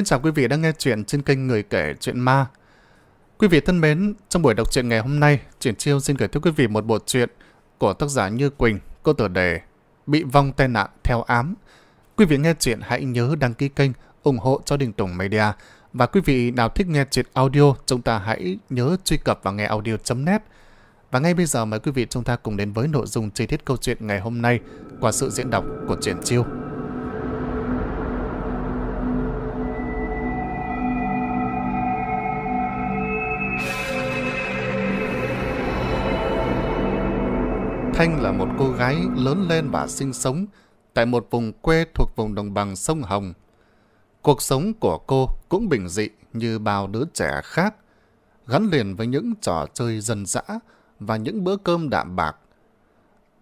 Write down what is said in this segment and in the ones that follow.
Mến chào quý vị đang nghe chuyện trên kênh Người Kể Chuyện Ma. Quý vị thân mến, trong buổi đọc truyện ngày hôm nay, Chuyển Chiêu xin gửi tới quý vị một bộ truyện của tác giả Như Quỳnh, có tựa đề Bị vong tai nạn theo ám. Quý vị nghe chuyện hãy nhớ đăng ký kênh, ủng hộ cho Đình Tùng Media. Và quý vị nào thích nghe chuyện audio, chúng ta hãy nhớ truy cập vào nghe audio.net. Và ngay bây giờ mời quý vị chúng ta cùng đến với nội dung chi tiết câu chuyện ngày hôm nay qua sự diễn đọc của Chuyển Chiêu. Thanh là một cô gái lớn lên và sinh sống tại một vùng quê thuộc vùng đồng bằng sông Hồng. Cuộc sống của cô cũng bình dị như bao đứa trẻ khác, gắn liền với những trò chơi dân dã và những bữa cơm đạm bạc.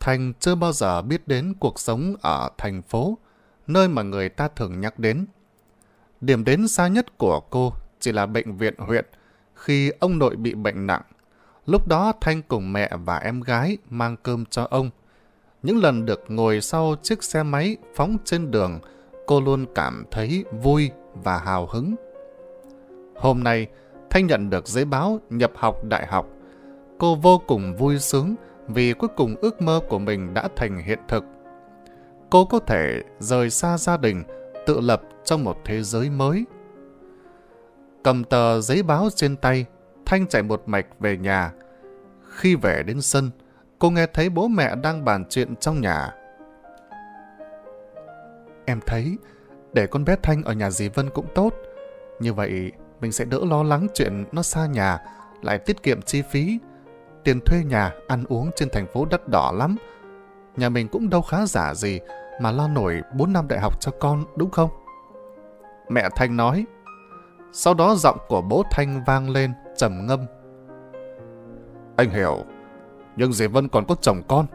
Thanh chưa bao giờ biết đến cuộc sống ở thành phố, nơi mà người ta thường nhắc đến. Điểm đến xa nhất của cô chỉ là bệnh viện huyện khi ông nội bị bệnh nặng Lúc đó Thanh cùng mẹ và em gái mang cơm cho ông. Những lần được ngồi sau chiếc xe máy phóng trên đường, cô luôn cảm thấy vui và hào hứng. Hôm nay, Thanh nhận được giấy báo nhập học đại học. Cô vô cùng vui sướng vì cuối cùng ước mơ của mình đã thành hiện thực. Cô có thể rời xa gia đình, tự lập trong một thế giới mới. Cầm tờ giấy báo trên tay, Thanh chạy một mạch về nhà. Khi về đến sân, cô nghe thấy bố mẹ đang bàn chuyện trong nhà. Em thấy, để con bé Thanh ở nhà dì Vân cũng tốt. Như vậy, mình sẽ đỡ lo lắng chuyện nó xa nhà, lại tiết kiệm chi phí. Tiền thuê nhà, ăn uống trên thành phố đắt đỏ lắm. Nhà mình cũng đâu khá giả gì mà lo nổi 4 năm đại học cho con, đúng không? Mẹ Thanh nói. Sau đó giọng của bố Thanh vang lên trầm ngâm. Anh hiểu, nhưng dì Vân còn có chồng con.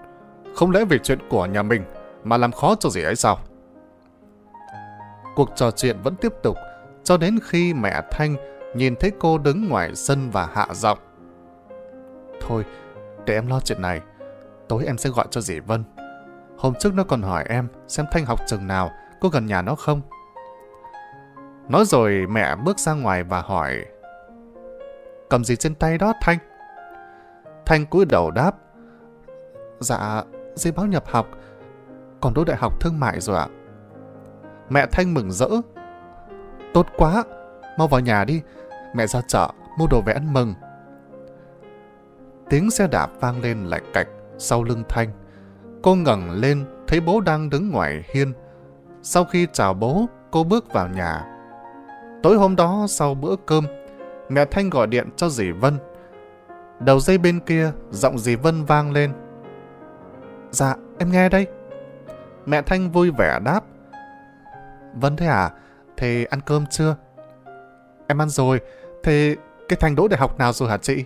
Không lẽ vì chuyện của nhà mình mà làm khó cho dì ấy sao? Cuộc trò chuyện vẫn tiếp tục cho đến khi mẹ Thanh nhìn thấy cô đứng ngoài sân và hạ giọng. Thôi, để em lo chuyện này. Tối em sẽ gọi cho dì Vân. Hôm trước nó còn hỏi em xem Thanh học trường nào, có gần nhà nó không? Nói rồi mẹ bước ra ngoài và hỏi cầm gì trên tay đó Thanh? Thanh cúi đầu đáp. Dạ, giấy báo nhập học, còn đỗ đại học thương mại rồi ạ. Mẹ Thanh mừng rỡ. Tốt quá, mau vào nhà đi, mẹ ra chợ, mua đồ về ăn mừng. Tiếng xe đạp vang lên lại cạch sau lưng Thanh. Cô ngẩng lên thấy bố đang đứng ngoài hiên. Sau khi chào bố, cô bước vào nhà. Tối hôm đó sau bữa cơm, mẹ Thanh gọi điện cho dì Vân. Đầu dây bên kia, giọng dì Vân vang lên. Dạ, em nghe đây. Mẹ Thanh vui vẻ đáp. Vân thế à, thì ăn cơm chưa? Em ăn rồi, thì cái thành đỗ đại học nào rồi hả chị?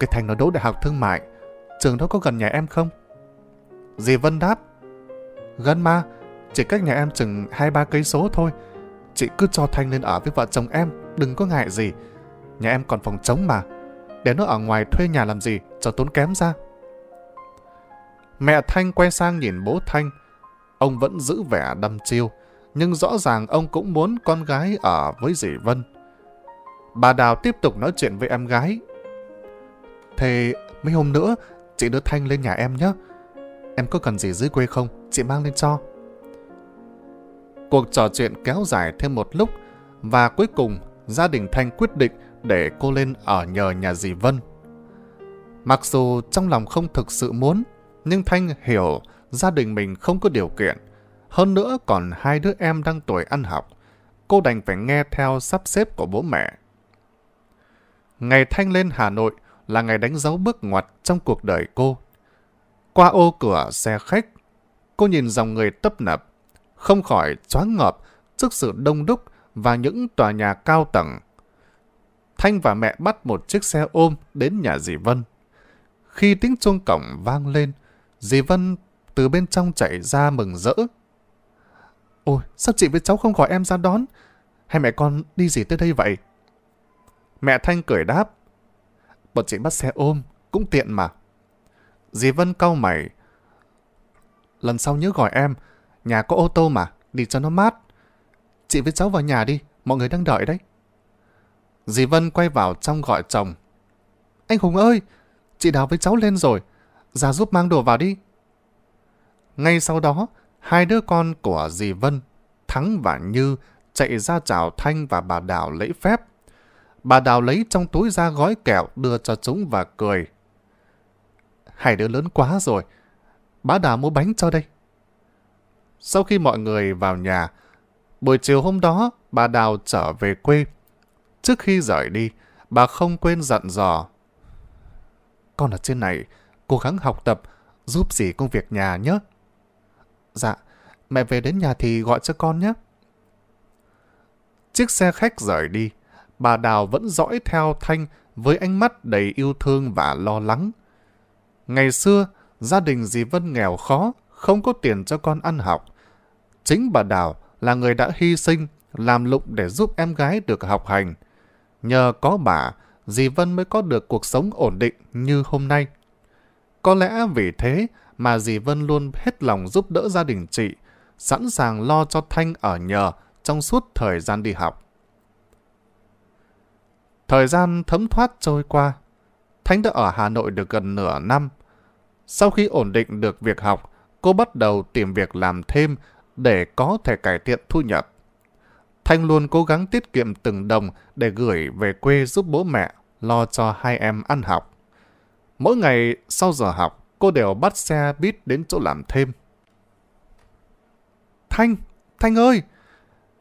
Cái thành nó đỗ đại học thương mại, trường đó có gần nhà em không? Dì Vân đáp. Gần mà, chỉ cách nhà em chừng 2-3 cây số thôi. Chị cứ cho Thanh lên ở với vợ chồng em đừng có ngại gì. Nhà em còn phòng trống mà, để nó ở ngoài thuê nhà làm gì, cho tốn kém ra. Mẹ Thanh quay sang nhìn bố Thanh, ông vẫn giữ vẻ đăm chiêu, nhưng rõ ràng ông cũng muốn con gái ở với dì Vân. Bà Đào tiếp tục nói chuyện với em gái. Thế mấy hôm nữa, chị đưa Thanh lên nhà em nhé. Em có cần gì dưới quê không, chị mang lên cho. Cuộc trò chuyện kéo dài thêm một lúc và cuối cùng gia đình Thanh quyết định để cô lên ở nhờ nhà dì Vân. Mặc dù trong lòng không thực sự muốn, nhưng Thanh hiểu gia đình mình không có điều kiện. Hơn nữa còn hai đứa em đang tuổi ăn học. Cô đành phải nghe theo sắp xếp của bố mẹ. Ngày Thanh lên Hà Nội là ngày đánh dấu bước ngoặt trong cuộc đời cô. Qua ô cửa xe khách, cô nhìn dòng người tấp nập, không khỏi choáng ngợp trước sự đông đúc và những tòa nhà cao tầng. Thanh và mẹ bắt một chiếc xe ôm đến nhà dì Vân. Khi tiếng chuông cổng vang lên, dì Vân từ bên trong chạy ra mừng rỡ. Ôi, sao chị với cháu không gọi em ra đón? Hay mẹ con đi gì tới đây vậy? Mẹ Thanh cười đáp. Bọn chị bắt xe ôm, cũng tiện mà. Dì Vân cau mày. Lần sau nhớ gọi em, nhà có ô tô mà, đi cho nó mát. Chị với cháu vào nhà đi, mọi người đang đợi đấy. Dì Vân quay vào trong gọi chồng. Anh Hùng ơi, chị Đào với cháu lên rồi, ra giúp mang đồ vào đi. Ngay sau đó, hai đứa con của dì Vân, Thắng và Như chạy ra chào Thanh và bà Đào lễ phép. Bà Đào lấy trong túi ra gói kẹo đưa cho chúng và cười. Hai đứa lớn quá rồi, bà Đào mua bánh cho đây. Sau khi mọi người vào nhà, Buổi chiều hôm đó, bà Đào trở về quê. Trước khi rời đi, bà không quên dặn dò. Con ở trên này, cố gắng học tập, giúp dì công việc nhà nhé. Dạ, mẹ về đến nhà thì gọi cho con nhé. Chiếc xe khách rời đi, bà Đào vẫn dõi theo Thanh với ánh mắt đầy yêu thương và lo lắng. Ngày xưa, gia đình dì Vân nghèo khó, không có tiền cho con ăn học. Chính bà Đào là người đã hy sinh, làm lụng để giúp em gái được học hành. Nhờ có bà, dì Vân mới có được cuộc sống ổn định như hôm nay. Có lẽ vì thế mà dì Vân luôn hết lòng giúp đỡ gia đình chị, sẵn sàng lo cho Thanh ở nhờ trong suốt thời gian đi học. Thời gian thấm thoát trôi qua, Thanh đã ở Hà Nội được gần nửa năm. Sau khi ổn định được việc học, cô bắt đầu tìm việc làm thêm để có thể cải thiện thu nhập. Thanh luôn cố gắng tiết kiệm từng đồng để gửi về quê giúp bố mẹ, lo cho hai em ăn học. Mỗi ngày sau giờ học, cô đều bắt xe buýt đến chỗ làm thêm. Thanh, Thanh ơi!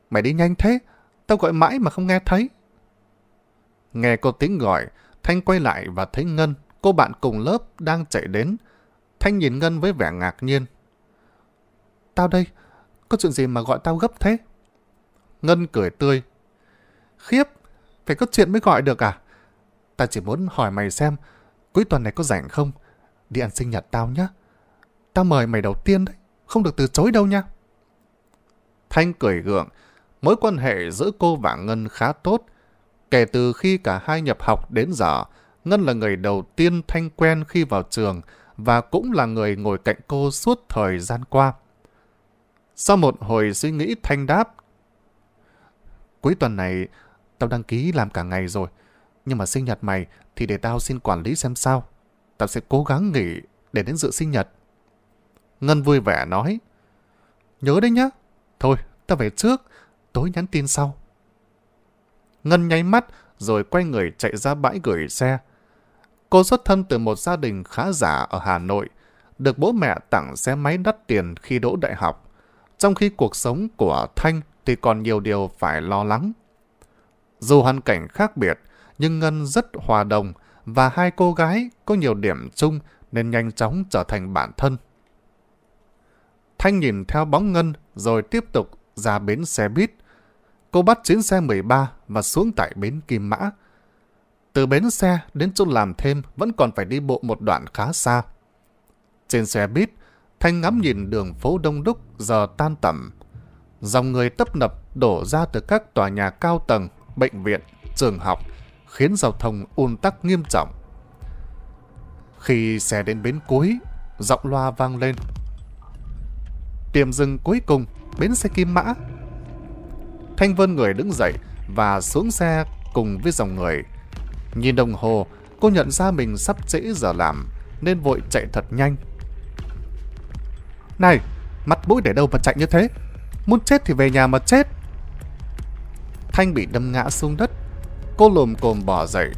Mày đi nhanh thế, tao gọi mãi mà không nghe thấy. Nghe cô tiếng gọi, Thanh quay lại và thấy Ngân, cô bạn cùng lớp đang chạy đến. Thanh nhìn Ngân với vẻ ngạc nhiên. Tao đây, có chuyện gì mà gọi tao gấp thế? Ngân cười tươi. Khiếp, phải có chuyện mới gọi được à? Tao chỉ muốn hỏi mày xem, cuối tuần này có rảnh không? Đi ăn sinh nhật tao nhé. Tao mời mày đầu tiên đấy, không được từ chối đâu nha. Thanh cười gượng, mối quan hệ giữa cô và Ngân khá tốt. Kể từ khi cả hai nhập học đến giờ, Ngân là người đầu tiên Thanh quen khi vào trường và cũng là người ngồi cạnh cô suốt thời gian qua. Sau một hồi suy nghĩ thanh đáp, cuối tuần này tao đăng ký làm cả ngày rồi, nhưng mà sinh nhật mày thì để tao xin quản lý xem sao. Tao sẽ cố gắng nghỉ để đến dự sinh nhật. Ngân vui vẻ nói, nhớ đấy nhá, thôi tao về trước, tối nhắn tin sau. Ngân nháy mắt rồi quay người chạy ra bãi gửi xe. Cô xuất thân từ một gia đình khá giả ở Hà Nội, được bố mẹ tặng xe máy đắt tiền khi đỗ đại học trong khi cuộc sống của Thanh thì còn nhiều điều phải lo lắng. Dù hoàn cảnh khác biệt, nhưng Ngân rất hòa đồng và hai cô gái có nhiều điểm chung nên nhanh chóng trở thành bạn thân. Thanh nhìn theo bóng Ngân rồi tiếp tục ra bến xe buýt. Cô bắt chuyến xe 13 và xuống tại bến Kim Mã. Từ bến xe đến chỗ làm thêm vẫn còn phải đi bộ một đoạn khá xa. Trên xe buýt, Thanh ngắm nhìn đường phố đông đúc giờ tan tầm. Dòng người tấp nập đổ ra từ các tòa nhà cao tầng, bệnh viện, trường học, khiến giao thông ùn tắc nghiêm trọng. Khi xe đến bến cuối, giọng loa vang lên. Tiềm dừng cuối cùng, bến xe Kim Mã. Thanh Vân người đứng dậy và xuống xe cùng với dòng người. Nhìn đồng hồ, cô nhận ra mình sắp trễ giờ làm nên vội chạy thật nhanh này, mặt mũi để đâu mà chạy như thế? Muốn chết thì về nhà mà chết. Thanh bị đâm ngã xuống đất. Cô lồm cồm bỏ dậy,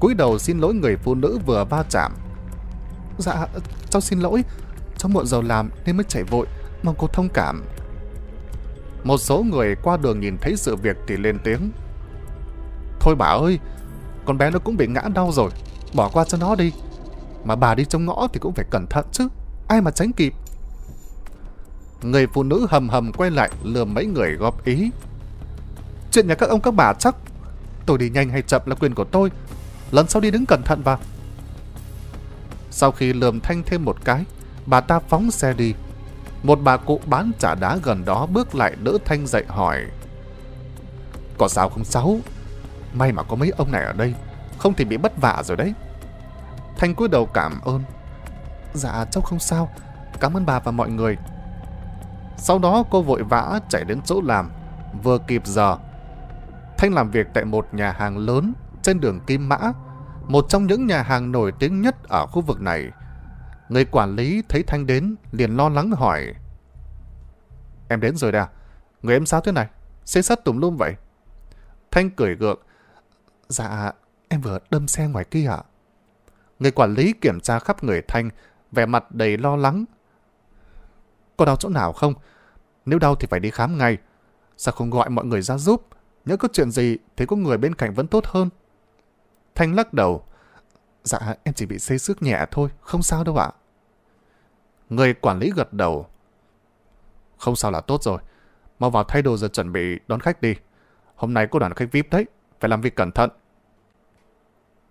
cúi đầu xin lỗi người phụ nữ vừa va chạm. Dạ, cháu xin lỗi. Cháu muộn giờ làm nên mới chạy vội, mong cô thông cảm. Một số người qua đường nhìn thấy sự việc thì lên tiếng. Thôi bà ơi, con bé nó cũng bị ngã đau rồi, bỏ qua cho nó đi. Mà bà đi trong ngõ thì cũng phải cẩn thận chứ, ai mà tránh kịp. Người phụ nữ hầm hầm quay lại lừa mấy người góp ý. Chuyện nhà các ông các bà chắc. Tôi đi nhanh hay chậm là quyền của tôi. Lần sau đi đứng cẩn thận vào. Sau khi lườm thanh thêm một cái, bà ta phóng xe đi. Một bà cụ bán trả đá gần đó bước lại đỡ thanh dậy hỏi. Có sao không sáu? May mà có mấy ông này ở đây, không thì bị bất vả rồi đấy. Thanh cúi đầu cảm ơn. Dạ cháu không sao, cảm ơn bà và mọi người. Sau đó cô vội vã chạy đến chỗ làm, vừa kịp giờ. Thanh làm việc tại một nhà hàng lớn trên đường Kim Mã, một trong những nhà hàng nổi tiếng nhất ở khu vực này. Người quản lý thấy Thanh đến, liền lo lắng hỏi. Em đến rồi đà, người em sao thế này? xế sắt tùm lum vậy? Thanh cười gượng. Dạ, em vừa đâm xe ngoài kia ạ. Người quản lý kiểm tra khắp người Thanh, vẻ mặt đầy lo lắng, có đau chỗ nào không? Nếu đau thì phải đi khám ngay. Sao không gọi mọi người ra giúp? Nhớ có chuyện gì thì có người bên cạnh vẫn tốt hơn. Thanh lắc đầu. Dạ, em chỉ bị xây sức nhẹ thôi, không sao đâu ạ. Người quản lý gật đầu. Không sao là tốt rồi. Mau vào thay đồ rồi chuẩn bị đón khách đi. Hôm nay có đoàn khách VIP đấy, phải làm việc cẩn thận.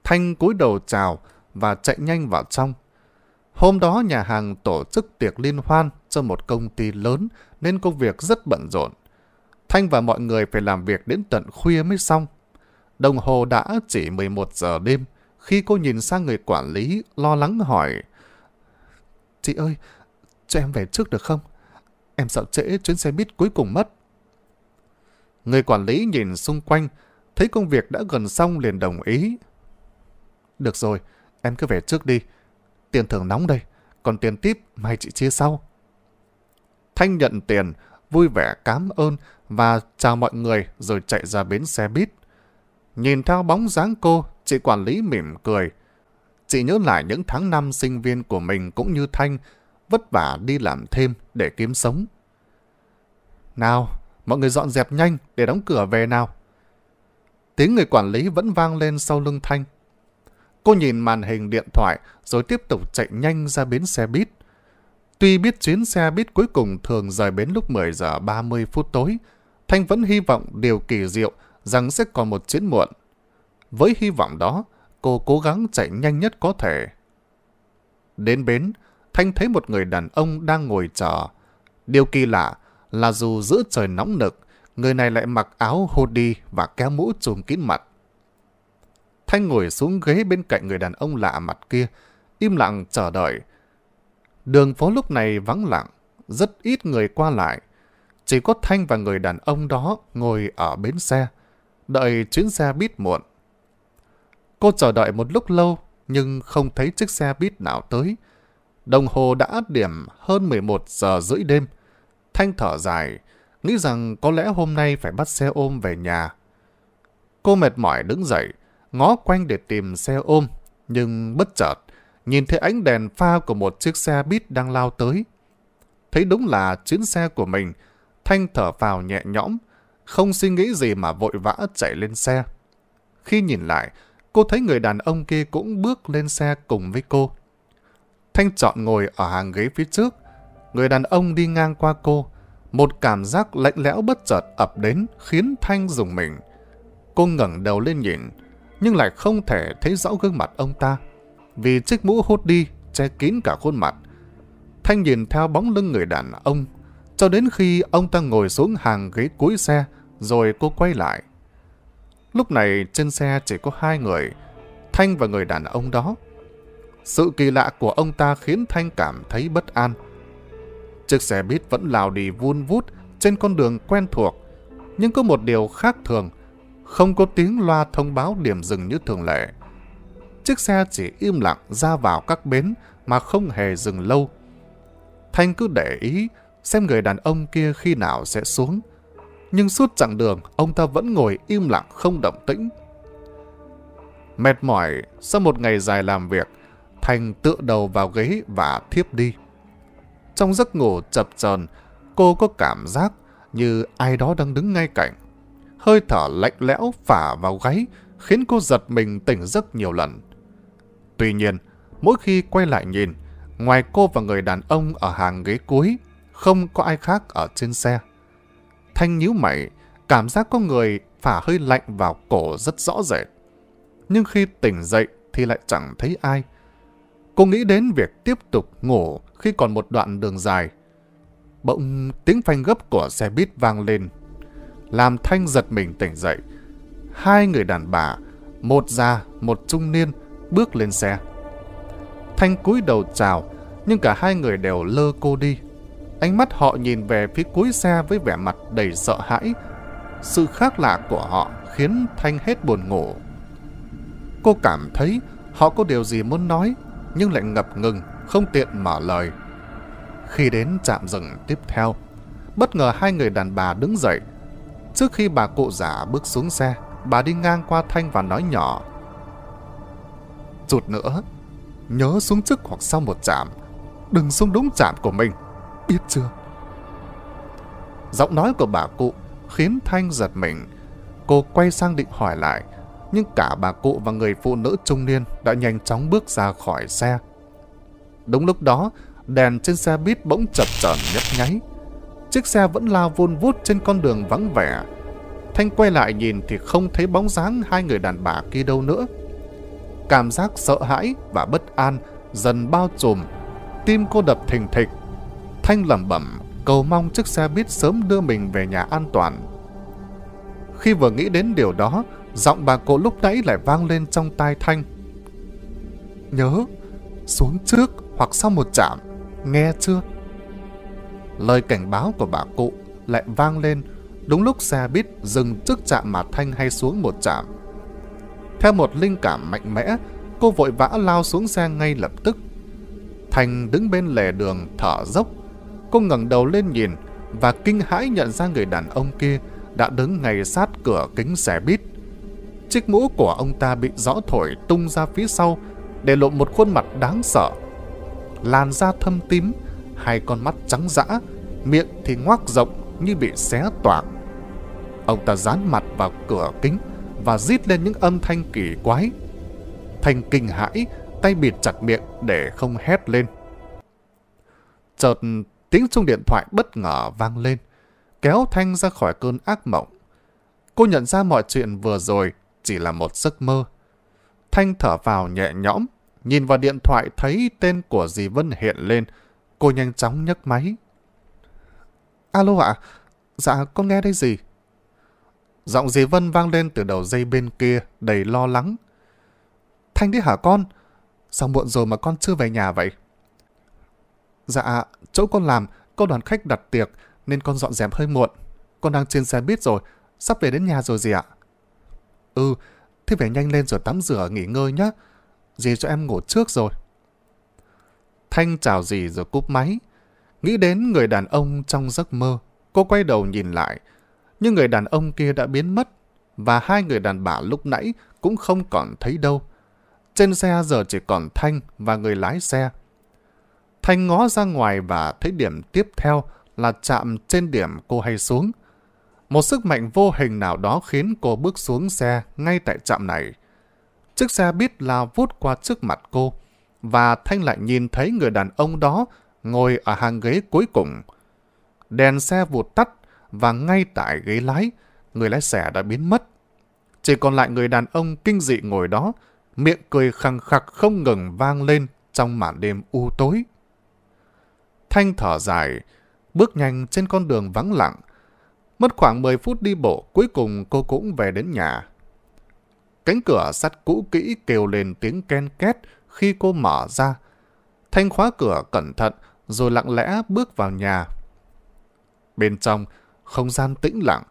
Thanh cúi đầu chào và chạy nhanh vào trong. Hôm đó nhà hàng tổ chức tiệc liên hoan cho một công ty lớn nên công việc rất bận rộn. Thanh và mọi người phải làm việc đến tận khuya mới xong. Đồng hồ đã chỉ 11 giờ đêm khi cô nhìn sang người quản lý lo lắng hỏi Chị ơi, cho em về trước được không? Em sợ trễ chuyến xe buýt cuối cùng mất. Người quản lý nhìn xung quanh, thấy công việc đã gần xong liền đồng ý. Được rồi, em cứ về trước đi tiền thưởng nóng đây, còn tiền tip mai chị chia sau. Thanh nhận tiền, vui vẻ cảm ơn và chào mọi người rồi chạy ra bến xe buýt. Nhìn theo bóng dáng cô, chị quản lý mỉm cười. Chị nhớ lại những tháng năm sinh viên của mình cũng như Thanh, vất vả đi làm thêm để kiếm sống. Nào, mọi người dọn dẹp nhanh để đóng cửa về nào. Tiếng người quản lý vẫn vang lên sau lưng Thanh Cô nhìn màn hình điện thoại rồi tiếp tục chạy nhanh ra bến xe buýt. Tuy biết chuyến xe buýt cuối cùng thường rời bến lúc 10 giờ 30 phút tối, Thanh vẫn hy vọng điều kỳ diệu rằng sẽ còn một chuyến muộn. Với hy vọng đó, cô cố gắng chạy nhanh nhất có thể. Đến bến, Thanh thấy một người đàn ông đang ngồi chờ. Điều kỳ lạ là dù giữa trời nóng nực, người này lại mặc áo hoodie và kéo mũ trùm kín mặt. Thanh ngồi xuống ghế bên cạnh người đàn ông lạ mặt kia, im lặng chờ đợi. Đường phố lúc này vắng lặng, rất ít người qua lại. Chỉ có Thanh và người đàn ông đó ngồi ở bến xe, đợi chuyến xe buýt muộn. Cô chờ đợi một lúc lâu, nhưng không thấy chiếc xe buýt nào tới. Đồng hồ đã điểm hơn 11 giờ rưỡi đêm. Thanh thở dài, nghĩ rằng có lẽ hôm nay phải bắt xe ôm về nhà. Cô mệt mỏi đứng dậy, ngó quanh để tìm xe ôm, nhưng bất chợt, nhìn thấy ánh đèn pha của một chiếc xe buýt đang lao tới. Thấy đúng là chuyến xe của mình, Thanh thở vào nhẹ nhõm, không suy nghĩ gì mà vội vã chạy lên xe. Khi nhìn lại, cô thấy người đàn ông kia cũng bước lên xe cùng với cô. Thanh chọn ngồi ở hàng ghế phía trước. Người đàn ông đi ngang qua cô. Một cảm giác lạnh lẽo bất chợt ập đến khiến Thanh dùng mình. Cô ngẩng đầu lên nhìn nhưng lại không thể thấy rõ gương mặt ông ta, vì chiếc mũ hốt đi che kín cả khuôn mặt. Thanh nhìn theo bóng lưng người đàn ông, cho đến khi ông ta ngồi xuống hàng ghế cuối xe, rồi cô quay lại. Lúc này trên xe chỉ có hai người, Thanh và người đàn ông đó. Sự kỳ lạ của ông ta khiến Thanh cảm thấy bất an. Chiếc xe buýt vẫn lao đi vun vút trên con đường quen thuộc, nhưng có một điều khác thường không có tiếng loa thông báo điểm dừng như thường lệ. Chiếc xe chỉ im lặng ra vào các bến mà không hề dừng lâu. Thanh cứ để ý xem người đàn ông kia khi nào sẽ xuống. Nhưng suốt chặng đường, ông ta vẫn ngồi im lặng không động tĩnh. Mệt mỏi, sau một ngày dài làm việc, Thành tựa đầu vào ghế và thiếp đi. Trong giấc ngủ chập chờn, cô có cảm giác như ai đó đang đứng ngay cạnh hơi thở lạnh lẽo phả vào gáy, khiến cô giật mình tỉnh giấc nhiều lần. Tuy nhiên, mỗi khi quay lại nhìn, ngoài cô và người đàn ông ở hàng ghế cuối, không có ai khác ở trên xe. Thanh nhíu mày, cảm giác có người phả hơi lạnh vào cổ rất rõ rệt. Nhưng khi tỉnh dậy thì lại chẳng thấy ai. Cô nghĩ đến việc tiếp tục ngủ khi còn một đoạn đường dài. Bỗng tiếng phanh gấp của xe buýt vang lên làm Thanh giật mình tỉnh dậy. Hai người đàn bà, một già, một trung niên, bước lên xe. Thanh cúi đầu chào, nhưng cả hai người đều lơ cô đi. Ánh mắt họ nhìn về phía cuối xe với vẻ mặt đầy sợ hãi. Sự khác lạ của họ khiến Thanh hết buồn ngủ. Cô cảm thấy họ có điều gì muốn nói, nhưng lại ngập ngừng, không tiện mở lời. Khi đến trạm rừng tiếp theo, bất ngờ hai người đàn bà đứng dậy, Trước khi bà cụ già bước xuống xe, bà đi ngang qua Thanh và nói nhỏ. "chụt nữa, nhớ xuống trước hoặc sau một chạm, đừng xuống đúng chạm của mình, biết chưa? Giọng nói của bà cụ khiến Thanh giật mình. Cô quay sang định hỏi lại, nhưng cả bà cụ và người phụ nữ trung niên đã nhanh chóng bước ra khỏi xe. Đúng lúc đó, đèn trên xe buýt bỗng chập chờn nhấp nháy chiếc xe vẫn lao vun vút trên con đường vắng vẻ. Thanh quay lại nhìn thì không thấy bóng dáng hai người đàn bà kia đâu nữa. Cảm giác sợ hãi và bất an dần bao trùm, tim cô đập thình thịch. Thanh lẩm bẩm, cầu mong chiếc xe biết sớm đưa mình về nhà an toàn. Khi vừa nghĩ đến điều đó, giọng bà cô lúc nãy lại vang lên trong tai Thanh. Nhớ, xuống trước hoặc sau một chạm, nghe chưa? Lời cảnh báo của bà cụ lại vang lên đúng lúc xe buýt dừng trước trạm mà Thanh hay xuống một trạm. Theo một linh cảm mạnh mẽ, cô vội vã lao xuống xe ngay lập tức. thanh đứng bên lề đường thở dốc. Cô ngẩng đầu lên nhìn và kinh hãi nhận ra người đàn ông kia đã đứng ngay sát cửa kính xe buýt. Chiếc mũ của ông ta bị gió thổi tung ra phía sau để lộ một khuôn mặt đáng sợ. Làn da thâm tím, hai con mắt trắng dã, miệng thì ngoác rộng như bị xé toạc. Ông ta dán mặt vào cửa kính và rít lên những âm thanh kỳ quái. Thành kinh hãi, tay bịt chặt miệng để không hét lên. Chợt tiếng chuông điện thoại bất ngờ vang lên, kéo Thanh ra khỏi cơn ác mộng. Cô nhận ra mọi chuyện vừa rồi chỉ là một giấc mơ. Thanh thở vào nhẹ nhõm, nhìn vào điện thoại thấy tên của dì Vân hiện lên, Cô nhanh chóng nhấc máy. Alo ạ, dạ con nghe đây gì? Giọng dì Vân vang lên từ đầu dây bên kia, đầy lo lắng. Thanh đi hả con? Sao muộn rồi mà con chưa về nhà vậy? Dạ, chỗ con làm, có đoàn khách đặt tiệc, nên con dọn dẹp hơi muộn. Con đang trên xe buýt rồi, sắp về đến nhà rồi gì ạ? Ừ, thì về nhanh lên rồi tắm rửa nghỉ ngơi nhá. Dì cho em ngủ trước rồi. Thanh chào gì rồi cúp máy. Nghĩ đến người đàn ông trong giấc mơ, cô quay đầu nhìn lại. Nhưng người đàn ông kia đã biến mất, và hai người đàn bà lúc nãy cũng không còn thấy đâu. Trên xe giờ chỉ còn Thanh và người lái xe. Thanh ngó ra ngoài và thấy điểm tiếp theo là chạm trên điểm cô hay xuống. Một sức mạnh vô hình nào đó khiến cô bước xuống xe ngay tại trạm này. Chiếc xe buýt lao vút qua trước mặt cô và Thanh lại nhìn thấy người đàn ông đó ngồi ở hàng ghế cuối cùng. Đèn xe vụt tắt và ngay tại ghế lái, người lái xe đã biến mất. Chỉ còn lại người đàn ông kinh dị ngồi đó, miệng cười khăng khặc không ngừng vang lên trong màn đêm u tối. Thanh thở dài, bước nhanh trên con đường vắng lặng. Mất khoảng 10 phút đi bộ, cuối cùng cô cũng về đến nhà. Cánh cửa sắt cũ kỹ kêu lên tiếng ken két khi cô mở ra. Thanh khóa cửa cẩn thận rồi lặng lẽ bước vào nhà. Bên trong, không gian tĩnh lặng.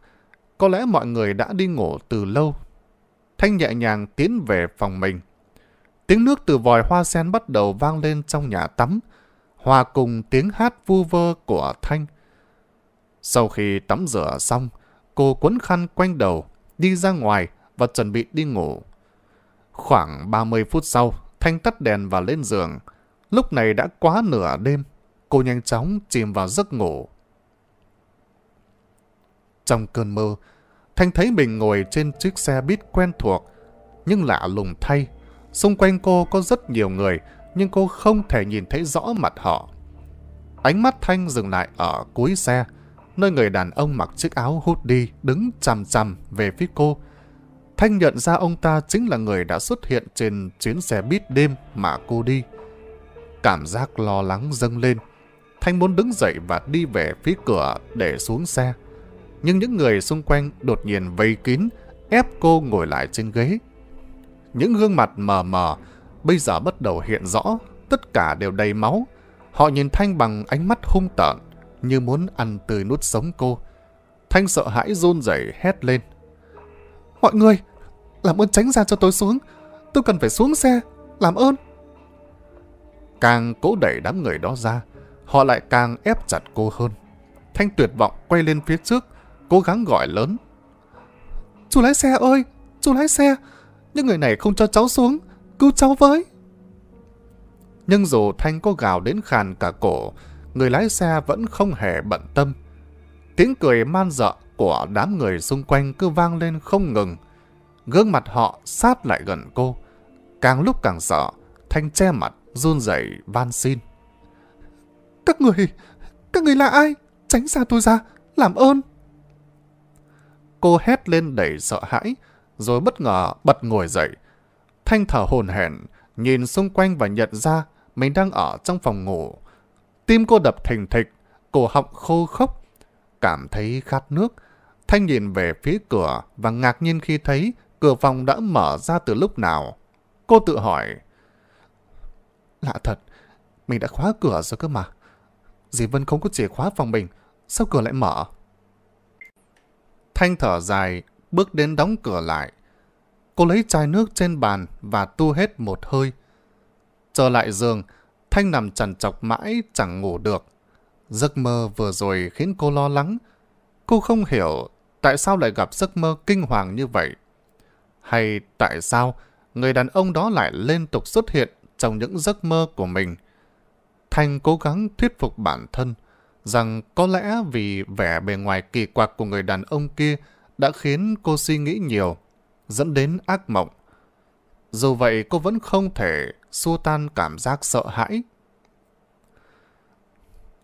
Có lẽ mọi người đã đi ngủ từ lâu. Thanh nhẹ nhàng tiến về phòng mình. Tiếng nước từ vòi hoa sen bắt đầu vang lên trong nhà tắm, hòa cùng tiếng hát vu vơ của Thanh. Sau khi tắm rửa xong, cô quấn khăn quanh đầu, đi ra ngoài và chuẩn bị đi ngủ. Khoảng 30 phút sau, Thanh tắt đèn và lên giường. Lúc này đã quá nửa đêm, cô nhanh chóng chìm vào giấc ngủ. Trong cơn mơ, Thanh thấy mình ngồi trên chiếc xe buýt quen thuộc, nhưng lạ lùng thay. Xung quanh cô có rất nhiều người, nhưng cô không thể nhìn thấy rõ mặt họ. Ánh mắt Thanh dừng lại ở cuối xe, nơi người đàn ông mặc chiếc áo hút đi đứng chằm chằm về phía cô, Thanh nhận ra ông ta chính là người đã xuất hiện trên chuyến xe buýt đêm mà cô đi. Cảm giác lo lắng dâng lên. Thanh muốn đứng dậy và đi về phía cửa để xuống xe. Nhưng những người xung quanh đột nhiên vây kín, ép cô ngồi lại trên ghế. Những gương mặt mờ mờ, bây giờ bắt đầu hiện rõ, tất cả đều đầy máu. Họ nhìn Thanh bằng ánh mắt hung tợn, như muốn ăn tươi nuốt sống cô. Thanh sợ hãi run rẩy hét lên. Mọi người, làm ơn tránh ra cho tôi xuống Tôi cần phải xuống xe Làm ơn Càng cố đẩy đám người đó ra Họ lại càng ép chặt cô hơn Thanh tuyệt vọng quay lên phía trước Cố gắng gọi lớn Chú lái xe ơi Chú lái xe Những người này không cho cháu xuống Cứu cháu với Nhưng dù Thanh có gào đến khàn cả cổ Người lái xe vẫn không hề bận tâm Tiếng cười man dợ của đám người xung quanh cứ vang lên không ngừng gương mặt họ sát lại gần cô. Càng lúc càng sợ, Thanh che mặt, run rẩy van xin. Các người, các người là ai? Tránh xa tôi ra, làm ơn. Cô hét lên đầy sợ hãi, rồi bất ngờ bật ngồi dậy. Thanh thở hồn hển, nhìn xung quanh và nhận ra mình đang ở trong phòng ngủ. Tim cô đập thình thịch, cổ họng khô khốc, cảm thấy khát nước. Thanh nhìn về phía cửa và ngạc nhiên khi thấy Cửa phòng đã mở ra từ lúc nào? Cô tự hỏi. Lạ thật, mình đã khóa cửa rồi cơ mà. Dì Vân không có chìa khóa phòng mình, sao cửa lại mở? Thanh thở dài, bước đến đóng cửa lại. Cô lấy chai nước trên bàn và tu hết một hơi. Trở lại giường, Thanh nằm trằn trọc mãi chẳng ngủ được. Giấc mơ vừa rồi khiến cô lo lắng. Cô không hiểu tại sao lại gặp giấc mơ kinh hoàng như vậy hay tại sao người đàn ông đó lại liên tục xuất hiện trong những giấc mơ của mình. Thành cố gắng thuyết phục bản thân rằng có lẽ vì vẻ bề ngoài kỳ quặc của người đàn ông kia đã khiến cô suy nghĩ nhiều, dẫn đến ác mộng. Dù vậy cô vẫn không thể xua tan cảm giác sợ hãi.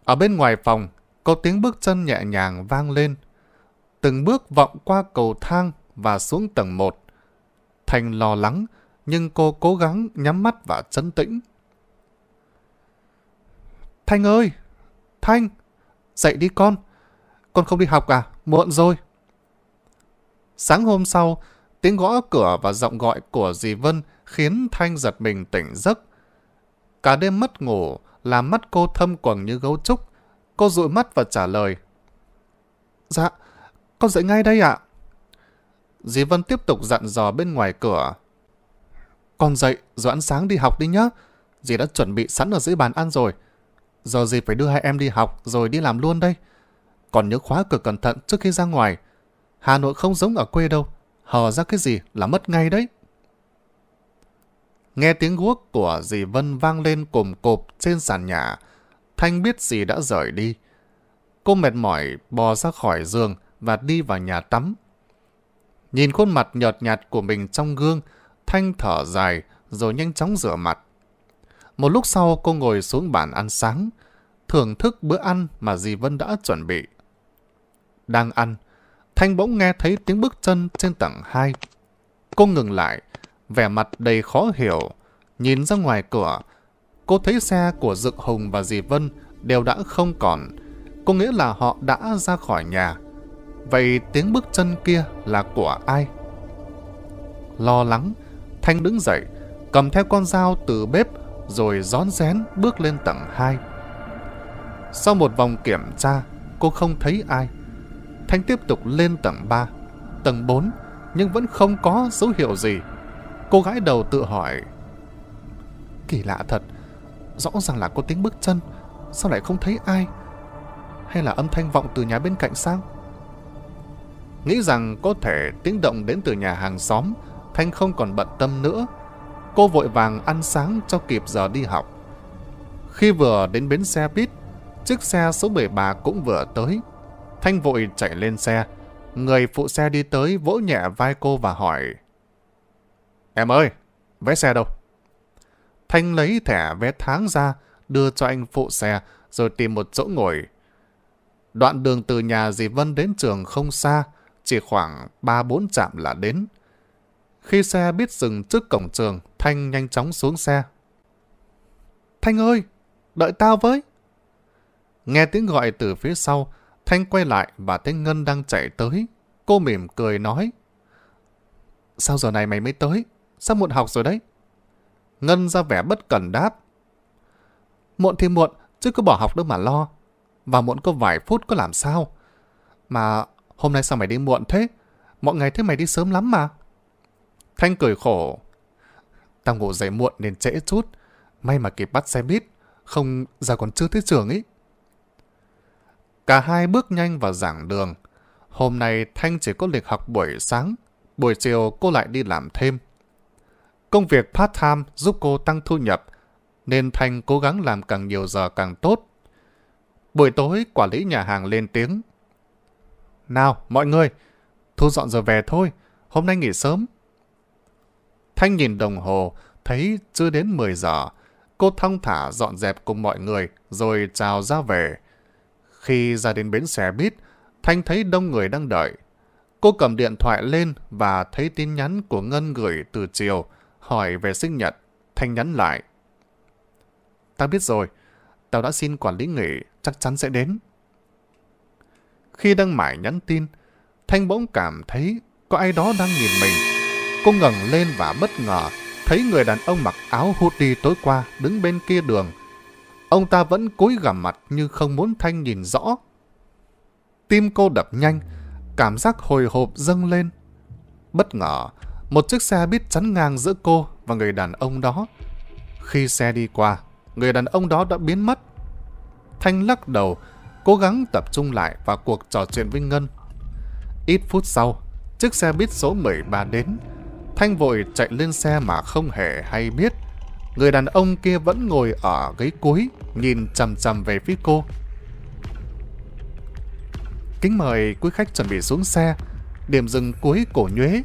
Ở bên ngoài phòng, có tiếng bước chân nhẹ nhàng vang lên. Từng bước vọng qua cầu thang và xuống tầng 1. Thành lo lắng, nhưng cô cố gắng nhắm mắt và chấn tĩnh. Thanh ơi! Thanh! Dậy đi con! Con không đi học à? Muộn rồi! Sáng hôm sau, tiếng gõ cửa và giọng gọi của dì Vân khiến Thanh giật mình tỉnh giấc. Cả đêm mất ngủ, làm mắt cô thâm quầng như gấu trúc. Cô dụi mắt và trả lời. Dạ, con dậy ngay đây ạ. À dì Vân tiếp tục dặn dò bên ngoài cửa. Con dậy, rồi ăn sáng đi học đi nhá. Dì đã chuẩn bị sẵn ở dưới bàn ăn rồi. Giờ dì phải đưa hai em đi học rồi đi làm luôn đây. Còn nhớ khóa cửa cẩn thận trước khi ra ngoài. Hà Nội không giống ở quê đâu. Hờ ra cái gì là mất ngay đấy. Nghe tiếng guốc của dì Vân vang lên cồm cộp trên sàn nhà. Thanh biết dì đã rời đi. Cô mệt mỏi bò ra khỏi giường và đi vào nhà tắm Nhìn khuôn mặt nhợt nhạt của mình trong gương, Thanh thở dài rồi nhanh chóng rửa mặt. Một lúc sau cô ngồi xuống bàn ăn sáng, thưởng thức bữa ăn mà dì Vân đã chuẩn bị. Đang ăn, Thanh bỗng nghe thấy tiếng bước chân trên tầng 2. Cô ngừng lại, vẻ mặt đầy khó hiểu, nhìn ra ngoài cửa. Cô thấy xe của Dực Hùng và dì Vân đều đã không còn, có nghĩa là họ đã ra khỏi nhà. Vậy tiếng bước chân kia là của ai? Lo lắng, Thanh đứng dậy, cầm theo con dao từ bếp rồi rón rén bước lên tầng 2. Sau một vòng kiểm tra, cô không thấy ai. Thanh tiếp tục lên tầng 3, tầng 4 nhưng vẫn không có dấu hiệu gì. Cô gái đầu tự hỏi Kỳ lạ thật, rõ ràng là có tiếng bước chân, sao lại không thấy ai? Hay là âm thanh vọng từ nhà bên cạnh sao? Nghĩ rằng có thể tiếng động đến từ nhà hàng xóm, Thanh không còn bận tâm nữa. Cô vội vàng ăn sáng cho kịp giờ đi học. Khi vừa đến bến xe buýt, chiếc xe số 13 cũng vừa tới. Thanh vội chạy lên xe. Người phụ xe đi tới vỗ nhẹ vai cô và hỏi. Em ơi, vé xe đâu? Thanh lấy thẻ vé tháng ra, đưa cho anh phụ xe, rồi tìm một chỗ ngồi. Đoạn đường từ nhà dì Vân đến trường không xa, chỉ khoảng 3-4 chạm là đến. Khi xe biết dừng trước cổng trường, Thanh nhanh chóng xuống xe. Thanh ơi, đợi tao với. Nghe tiếng gọi từ phía sau, Thanh quay lại và thấy Ngân đang chạy tới. Cô mỉm cười nói. Sao giờ này mày mới tới? Sao muộn học rồi đấy? Ngân ra vẻ bất cần đáp. Muộn thì muộn, chứ cứ bỏ học đâu mà lo. Và muộn có vài phút có làm sao. Mà Hôm nay sao mày đi muộn thế? Mọi ngày thế mày đi sớm lắm mà. Thanh cười khổ. Tao ngủ dậy muộn nên trễ chút. May mà kịp bắt xe buýt. Không, giờ còn chưa tới trường ý. Cả hai bước nhanh vào giảng đường. Hôm nay Thanh chỉ có lịch học buổi sáng. Buổi chiều cô lại đi làm thêm. Công việc part-time giúp cô tăng thu nhập, nên Thanh cố gắng làm càng nhiều giờ càng tốt. Buổi tối, quản lý nhà hàng lên tiếng. Nào, mọi người, thu dọn giờ về thôi, hôm nay nghỉ sớm. Thanh nhìn đồng hồ, thấy chưa đến 10 giờ. Cô thong thả dọn dẹp cùng mọi người, rồi chào ra về. Khi ra đến bến xe buýt, Thanh thấy đông người đang đợi. Cô cầm điện thoại lên và thấy tin nhắn của Ngân gửi từ chiều, hỏi về sinh nhật. Thanh nhắn lại. Tao biết rồi, tao đã xin quản lý nghỉ, chắc chắn sẽ đến. Khi đang mải nhắn tin, Thanh bỗng cảm thấy có ai đó đang nhìn mình. Cô ngẩng lên và bất ngờ thấy người đàn ông mặc áo hoodie tối qua đứng bên kia đường. Ông ta vẫn cúi gằm mặt như không muốn Thanh nhìn rõ. Tim cô đập nhanh, cảm giác hồi hộp dâng lên. Bất ngờ, một chiếc xe buýt chắn ngang giữa cô và người đàn ông đó. Khi xe đi qua, người đàn ông đó đã biến mất. Thanh lắc đầu, cố gắng tập trung lại vào cuộc trò chuyện với Ngân. Ít phút sau, chiếc xe buýt số 13 đến. Thanh vội chạy lên xe mà không hề hay biết. Người đàn ông kia vẫn ngồi ở ghế cuối, nhìn chằm chằm về phía cô. Kính mời quý khách chuẩn bị xuống xe, điểm dừng cuối cổ nhuế.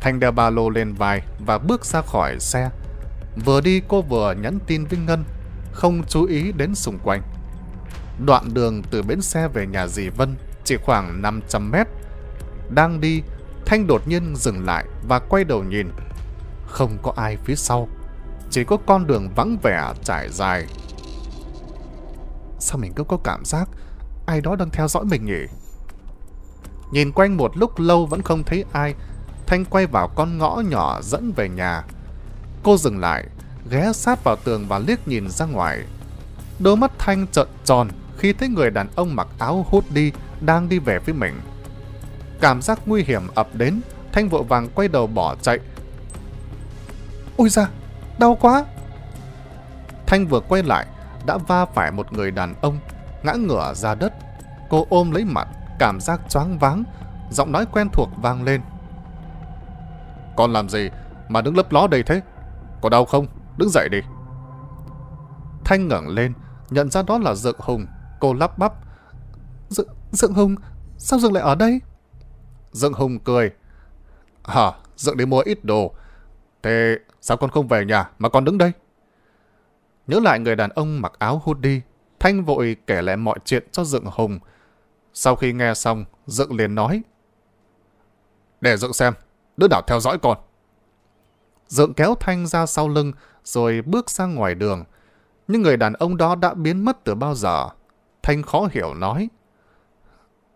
Thanh đeo ba lô lên vai và bước ra khỏi xe. Vừa đi cô vừa nhắn tin với Ngân, không chú ý đến xung quanh đoạn đường từ bến xe về nhà dì Vân chỉ khoảng 500 mét. Đang đi, Thanh đột nhiên dừng lại và quay đầu nhìn. Không có ai phía sau, chỉ có con đường vắng vẻ trải dài. Sao mình cứ có cảm giác ai đó đang theo dõi mình nhỉ? Nhìn quanh một lúc lâu vẫn không thấy ai, Thanh quay vào con ngõ nhỏ dẫn về nhà. Cô dừng lại, ghé sát vào tường và liếc nhìn ra ngoài. Đôi mắt Thanh trợn tròn khi thấy người đàn ông mặc áo hút đi đang đi về với mình. Cảm giác nguy hiểm ập đến, Thanh vội vàng quay đầu bỏ chạy. Ôi da, đau quá! Thanh vừa quay lại, đã va phải một người đàn ông, ngã ngửa ra đất. Cô ôm lấy mặt, cảm giác choáng váng, giọng nói quen thuộc vang lên. Con làm gì mà đứng lấp ló đây thế? Có đau không? Đứng dậy đi. Thanh ngẩng lên, nhận ra đó là Dượng Hùng Cô lắp bắp. Dượng, dượng Hùng, sao dượng lại ở đây? Dượng Hùng cười. Hả, dượng đi mua ít đồ. Thế sao con không về nhà mà con đứng đây? Nhớ lại người đàn ông mặc áo hoodie, Thanh vội kể lại mọi chuyện cho Dượng Hùng. Sau khi nghe xong, Dượng liền nói. Để Dượng xem, đứa nào theo dõi con. Dượng kéo Thanh ra sau lưng, rồi bước sang ngoài đường. Nhưng người đàn ông đó đã biến mất từ bao giờ. Thanh khó hiểu nói.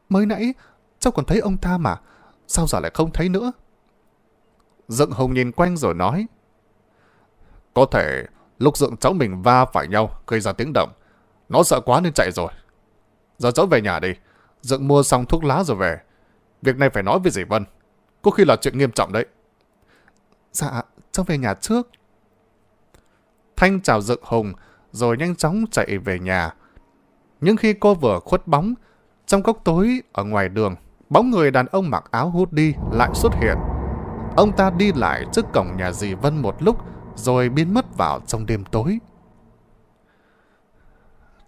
Mới nãy, cháu còn thấy ông ta mà, sao giờ lại không thấy nữa? Dượng Hùng nhìn quanh rồi nói. Có thể lúc dựng cháu mình va phải nhau gây ra tiếng động. Nó sợ quá nên chạy rồi. Giờ cháu về nhà đi. Dượng mua xong thuốc lá rồi về. Việc này phải nói với dì Vân. Có khi là chuyện nghiêm trọng đấy. Dạ, cháu về nhà trước. Thanh chào Dượng Hùng rồi nhanh chóng chạy về nhà. Nhưng khi cô vừa khuất bóng, trong góc tối ở ngoài đường, bóng người đàn ông mặc áo hoodie lại xuất hiện. Ông ta đi lại trước cổng nhà dì Vân một lúc rồi biến mất vào trong đêm tối.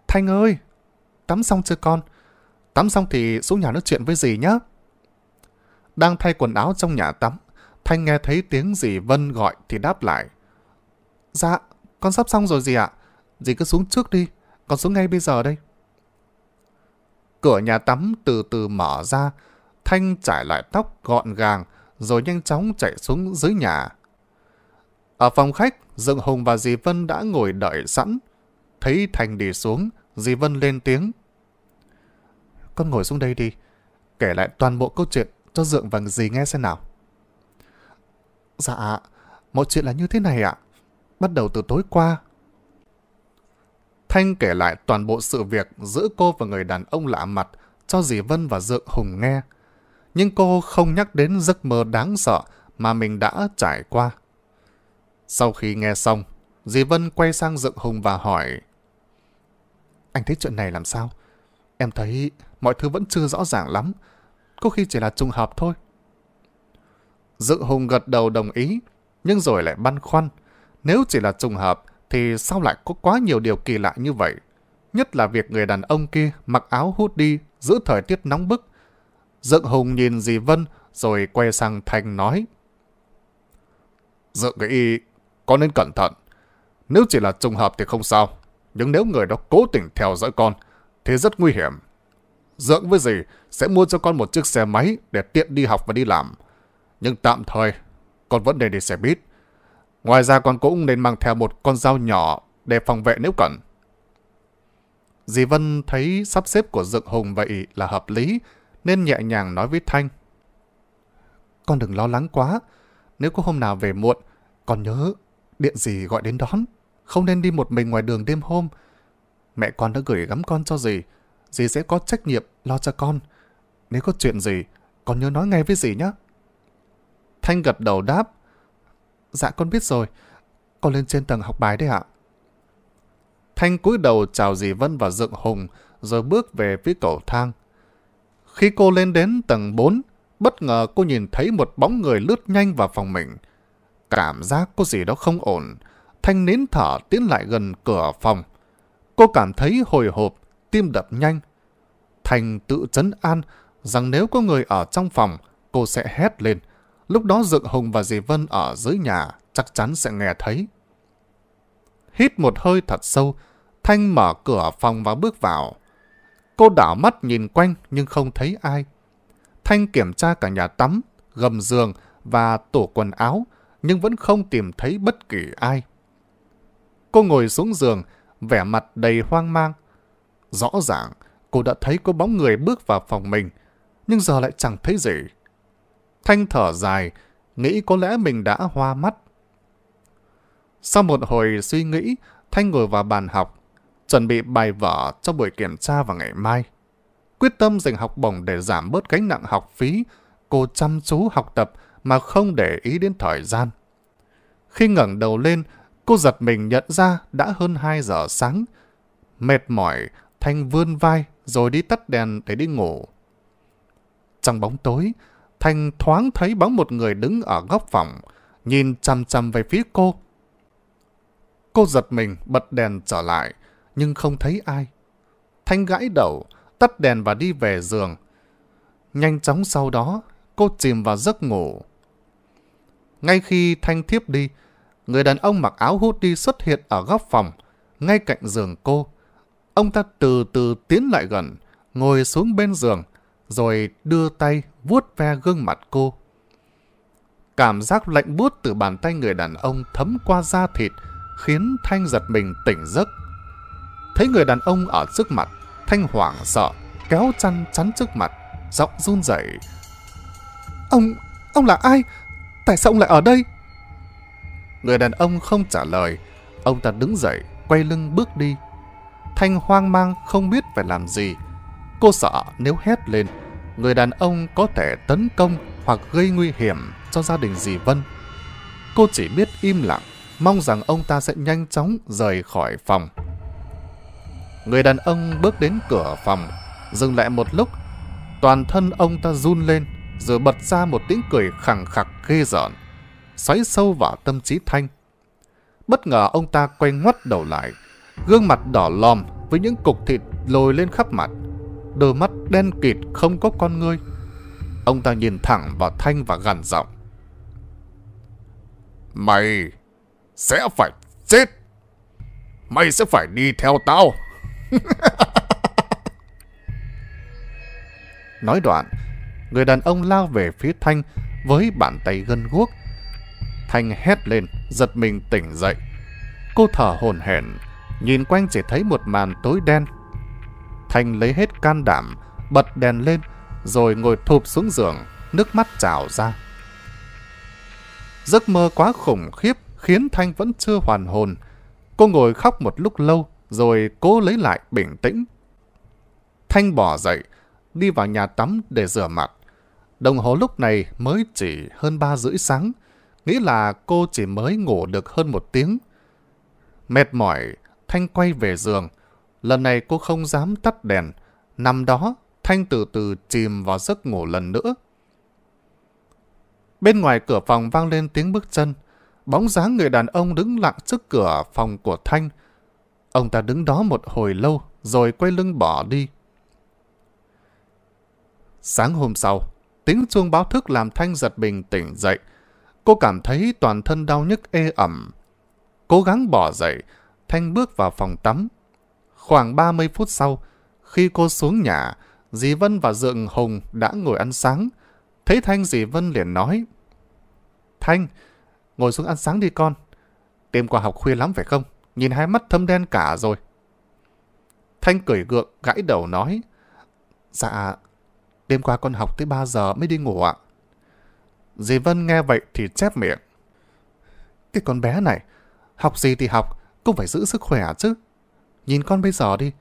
Thanh ơi, tắm xong chưa con? Tắm xong thì xuống nhà nói chuyện với dì nhé. Đang thay quần áo trong nhà tắm, Thanh nghe thấy tiếng dì Vân gọi thì đáp lại. Dạ, con sắp xong rồi dì ạ. Dì cứ xuống trước đi, con xuống ngay bây giờ đây. Cửa nhà tắm từ từ mở ra, Thanh trải lại tóc gọn gàng, rồi nhanh chóng chạy xuống dưới nhà. Ở phòng khách, Dương Hùng và dì Vân đã ngồi đợi sẵn. Thấy Thành đi xuống, dì Vân lên tiếng. Con ngồi xuống đây đi, kể lại toàn bộ câu chuyện cho Dượng và dì nghe xem nào. Dạ, mọi chuyện là như thế này ạ. Bắt đầu từ tối qua, Thanh kể lại toàn bộ sự việc giữa cô và người đàn ông lạ mặt cho dì Vân và Dượng Hùng nghe. Nhưng cô không nhắc đến giấc mơ đáng sợ mà mình đã trải qua. Sau khi nghe xong, dì Vân quay sang Dượng Hùng và hỏi Anh thấy chuyện này làm sao? Em thấy mọi thứ vẫn chưa rõ ràng lắm, có khi chỉ là trùng hợp thôi. Dượng Hùng gật đầu đồng ý, nhưng rồi lại băn khoăn. Nếu chỉ là trùng hợp thì sao lại có quá nhiều điều kỳ lạ như vậy? Nhất là việc người đàn ông kia mặc áo hút đi giữ thời tiết nóng bức. Dượng Hùng nhìn dì Vân rồi quay sang Thành nói. Dượng nghĩ có nên cẩn thận. Nếu chỉ là trùng hợp thì không sao. Nhưng nếu người đó cố tình theo dõi con thì rất nguy hiểm. Dượng với dì sẽ mua cho con một chiếc xe máy để tiện đi học và đi làm. Nhưng tạm thời con vẫn nên đi xe buýt. Ngoài ra con cũng nên mang theo một con dao nhỏ để phòng vệ nếu cần. Dì Vân thấy sắp xếp của Dượng Hùng vậy là hợp lý, nên nhẹ nhàng nói với Thanh. Con đừng lo lắng quá, nếu có hôm nào về muộn, con nhớ điện dì gọi đến đón, không nên đi một mình ngoài đường đêm hôm. Mẹ con đã gửi gắm con cho dì, dì sẽ có trách nhiệm lo cho con. Nếu có chuyện gì, con nhớ nói ngay với dì nhé. Thanh gật đầu đáp, Dạ con biết rồi. Con lên trên tầng học bài đấy ạ. Thanh cúi đầu chào dì Vân và Dượng Hùng, rồi bước về phía cầu thang. Khi cô lên đến tầng 4, bất ngờ cô nhìn thấy một bóng người lướt nhanh vào phòng mình. Cảm giác có gì đó không ổn. Thanh nín thở tiến lại gần cửa phòng. Cô cảm thấy hồi hộp, tim đập nhanh. Thanh tự chấn an rằng nếu có người ở trong phòng, cô sẽ hét lên. Lúc đó Dượng Hùng và dì Vân ở dưới nhà chắc chắn sẽ nghe thấy. Hít một hơi thật sâu, Thanh mở cửa phòng và bước vào. Cô đảo mắt nhìn quanh nhưng không thấy ai. Thanh kiểm tra cả nhà tắm, gầm giường và tủ quần áo nhưng vẫn không tìm thấy bất kỳ ai. Cô ngồi xuống giường, vẻ mặt đầy hoang mang. Rõ ràng, cô đã thấy có bóng người bước vào phòng mình, nhưng giờ lại chẳng thấy gì. Thanh thở dài, nghĩ có lẽ mình đã hoa mắt. Sau một hồi suy nghĩ, Thanh ngồi vào bàn học, chuẩn bị bài vở cho buổi kiểm tra vào ngày mai. Quyết tâm dành học bổng để giảm bớt gánh nặng học phí, cô chăm chú học tập mà không để ý đến thời gian. Khi ngẩng đầu lên, cô giật mình nhận ra đã hơn 2 giờ sáng. Mệt mỏi, Thanh vươn vai rồi đi tắt đèn để đi ngủ. Trong bóng tối, Thanh thoáng thấy bóng một người đứng ở góc phòng, nhìn chăm chăm về phía cô. Cô giật mình bật đèn trở lại, nhưng không thấy ai. Thanh gãi đầu, tắt đèn và đi về giường. Nhanh chóng sau đó, cô chìm vào giấc ngủ. Ngay khi Thanh thiếp đi, người đàn ông mặc áo hút đi xuất hiện ở góc phòng, ngay cạnh giường cô. Ông ta từ từ tiến lại gần, ngồi xuống bên giường, rồi đưa tay vuốt ve gương mặt cô. Cảm giác lạnh buốt từ bàn tay người đàn ông thấm qua da thịt khiến Thanh giật mình tỉnh giấc. Thấy người đàn ông ở trước mặt, Thanh hoảng sợ, kéo chăn chắn trước mặt, giọng run rẩy. Ông, ông là ai? Tại sao ông lại ở đây? Người đàn ông không trả lời, ông ta đứng dậy, quay lưng bước đi. Thanh hoang mang không biết phải làm gì. Cô sợ nếu hét lên người đàn ông có thể tấn công hoặc gây nguy hiểm cho gia đình dì Vân. Cô chỉ biết im lặng, mong rằng ông ta sẽ nhanh chóng rời khỏi phòng. Người đàn ông bước đến cửa phòng, dừng lại một lúc, toàn thân ông ta run lên, rồi bật ra một tiếng cười khẳng khặc ghê rợn, xoáy sâu vào tâm trí Thanh. Bất ngờ ông ta quay ngoắt đầu lại, gương mặt đỏ lòm với những cục thịt lồi lên khắp mặt đôi mắt đen kịt không có con ngươi. Ông ta nhìn thẳng vào Thanh và gằn giọng. Mày sẽ phải chết. Mày sẽ phải đi theo tao. Nói đoạn, người đàn ông lao về phía Thanh với bàn tay gân guốc. Thanh hét lên, giật mình tỉnh dậy. Cô thở hồn hển, nhìn quanh chỉ thấy một màn tối đen Thanh lấy hết can đảm, bật đèn lên, rồi ngồi thụp xuống giường, nước mắt trào ra. Giấc mơ quá khủng khiếp khiến Thanh vẫn chưa hoàn hồn. Cô ngồi khóc một lúc lâu, rồi cố lấy lại bình tĩnh. Thanh bỏ dậy, đi vào nhà tắm để rửa mặt. Đồng hồ lúc này mới chỉ hơn ba rưỡi sáng, nghĩ là cô chỉ mới ngủ được hơn một tiếng. Mệt mỏi, Thanh quay về giường, Lần này cô không dám tắt đèn. Nằm đó, Thanh từ từ chìm vào giấc ngủ lần nữa. Bên ngoài cửa phòng vang lên tiếng bước chân. Bóng dáng người đàn ông đứng lặng trước cửa phòng của Thanh. Ông ta đứng đó một hồi lâu, rồi quay lưng bỏ đi. Sáng hôm sau, tiếng chuông báo thức làm Thanh giật mình tỉnh dậy. Cô cảm thấy toàn thân đau nhức ê ẩm. Cố gắng bỏ dậy, Thanh bước vào phòng tắm. Khoảng 30 phút sau, khi cô xuống nhà, dì Vân và Dượng Hùng đã ngồi ăn sáng. Thấy Thanh dì Vân liền nói. Thanh, ngồi xuống ăn sáng đi con. Đêm qua học khuya lắm phải không? Nhìn hai mắt thâm đen cả rồi. Thanh cười gượng, gãi đầu nói. Dạ, đêm qua con học tới 3 giờ mới đi ngủ ạ. Dì Vân nghe vậy thì chép miệng. Cái con bé này, học gì thì học, cũng phải giữ sức khỏe chứ. Nhìn con bây giờ đi,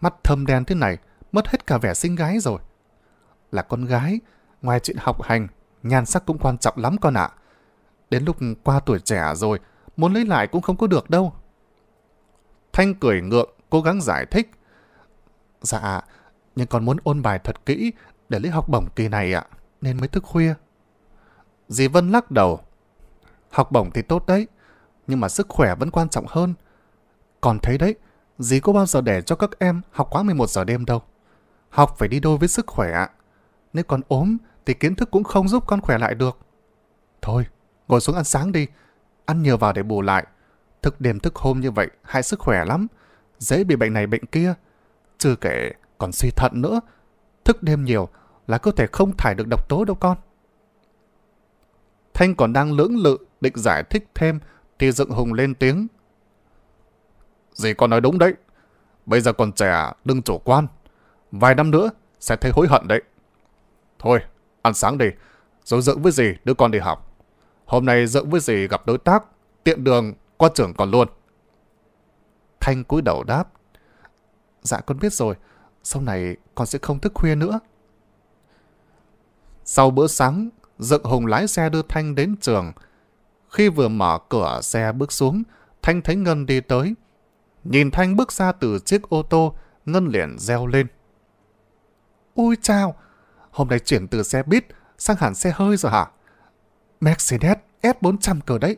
mắt thâm đen thế này, mất hết cả vẻ xinh gái rồi. Là con gái, ngoài chuyện học hành, nhan sắc cũng quan trọng lắm con ạ. Đến lúc qua tuổi trẻ rồi, muốn lấy lại cũng không có được đâu. Thanh cười ngượng, cố gắng giải thích. Dạ, nhưng con muốn ôn bài thật kỹ để lấy học bổng kỳ này ạ, nên mới thức khuya. Dì Vân lắc đầu. Học bổng thì tốt đấy, nhưng mà sức khỏe vẫn quan trọng hơn. Còn thấy đấy, dì có bao giờ để cho các em học quá 11 giờ đêm đâu. Học phải đi đôi với sức khỏe ạ. Nếu còn ốm thì kiến thức cũng không giúp con khỏe lại được. Thôi, ngồi xuống ăn sáng đi. Ăn nhiều vào để bù lại. Thức đêm thức hôm như vậy hại sức khỏe lắm. Dễ bị bệnh này bệnh kia. Chưa kể còn suy thận nữa. Thức đêm nhiều là cơ thể không thải được độc tố đâu con. Thanh còn đang lưỡng lự định giải thích thêm thì dựng hùng lên tiếng Dì con nói đúng đấy. Bây giờ còn trẻ, đừng chủ quan. Vài năm nữa, sẽ thấy hối hận đấy. Thôi, ăn sáng đi. Rồi dựng với dì, đưa con đi học. Hôm nay dựng với dì gặp đối tác, tiện đường, qua trưởng còn luôn. Thanh cúi đầu đáp. Dạ con biết rồi, sau này con sẽ không thức khuya nữa. Sau bữa sáng, dựng hùng lái xe đưa Thanh đến trường. Khi vừa mở cửa xe bước xuống, Thanh thấy Ngân đi tới. Nhìn Thanh bước ra từ chiếc ô tô, Ngân liền reo lên. ui chào, hôm nay chuyển từ xe buýt sang hẳn xe hơi rồi hả? Mercedes S400 cờ đấy.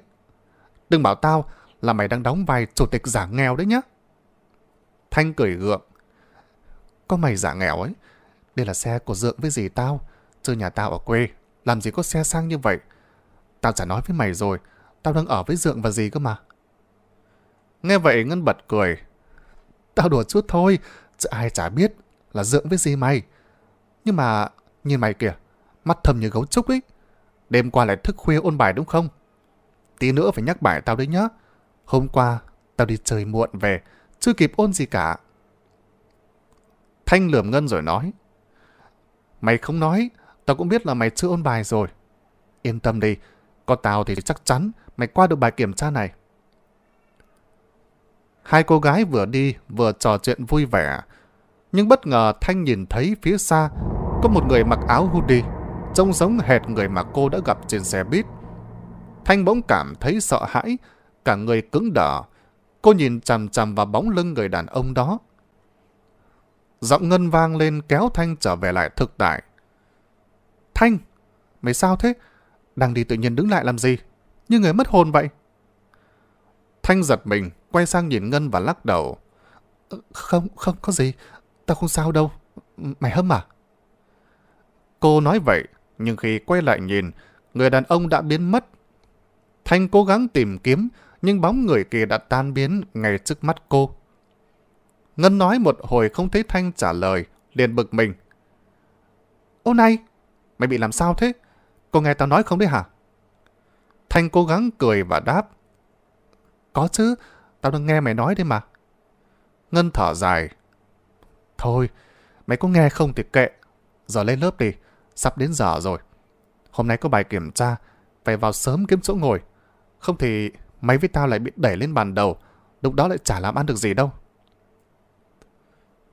Đừng bảo tao là mày đang đóng vai chủ tịch giả nghèo đấy nhá. Thanh cười gượng. Có mày giả nghèo ấy, đây là xe của Dượng với dì tao, chứ nhà tao ở quê, làm gì có xe sang như vậy. Tao chả nói với mày rồi, tao đang ở với Dượng và dì cơ mà. Nghe vậy Ngân bật cười. Tao đùa chút thôi, chứ ai chả biết là dưỡng với gì mày. Nhưng mà nhìn mày kìa, mắt thầm như gấu trúc ấy. Đêm qua lại thức khuya ôn bài đúng không? Tí nữa phải nhắc bài tao đấy nhá. Hôm qua tao đi chơi muộn về, chưa kịp ôn gì cả. Thanh lườm Ngân rồi nói. Mày không nói, tao cũng biết là mày chưa ôn bài rồi. Yên tâm đi, có tao thì chắc chắn mày qua được bài kiểm tra này. Hai cô gái vừa đi vừa trò chuyện vui vẻ. Nhưng bất ngờ Thanh nhìn thấy phía xa có một người mặc áo hoodie, trông giống hệt người mà cô đã gặp trên xe buýt. Thanh bỗng cảm thấy sợ hãi, cả người cứng đờ. Cô nhìn chằm chằm vào bóng lưng người đàn ông đó. Giọng ngân vang lên kéo Thanh trở về lại thực tại. Thanh, mày sao thế? Đang đi tự nhiên đứng lại làm gì? Như người mất hồn vậy. Thanh giật mình, quay sang nhìn Ngân và lắc đầu. Ờ, không, không có gì. Tao không sao đâu. Mày hâm à? Cô nói vậy, nhưng khi quay lại nhìn, người đàn ông đã biến mất. Thanh cố gắng tìm kiếm, nhưng bóng người kia đã tan biến ngay trước mắt cô. Ngân nói một hồi không thấy Thanh trả lời, liền bực mình. Ô này, mày bị làm sao thế? Cô nghe tao nói không đấy hả? Thanh cố gắng cười và đáp. Có chứ, tao đang nghe mày nói đấy mà. Ngân thở dài. Thôi, mày có nghe không thì kệ. Giờ lên lớp đi, sắp đến giờ rồi. Hôm nay có bài kiểm tra, phải vào sớm kiếm chỗ ngồi. Không thì mày với tao lại bị đẩy lên bàn đầu, lúc đó lại chả làm ăn được gì đâu.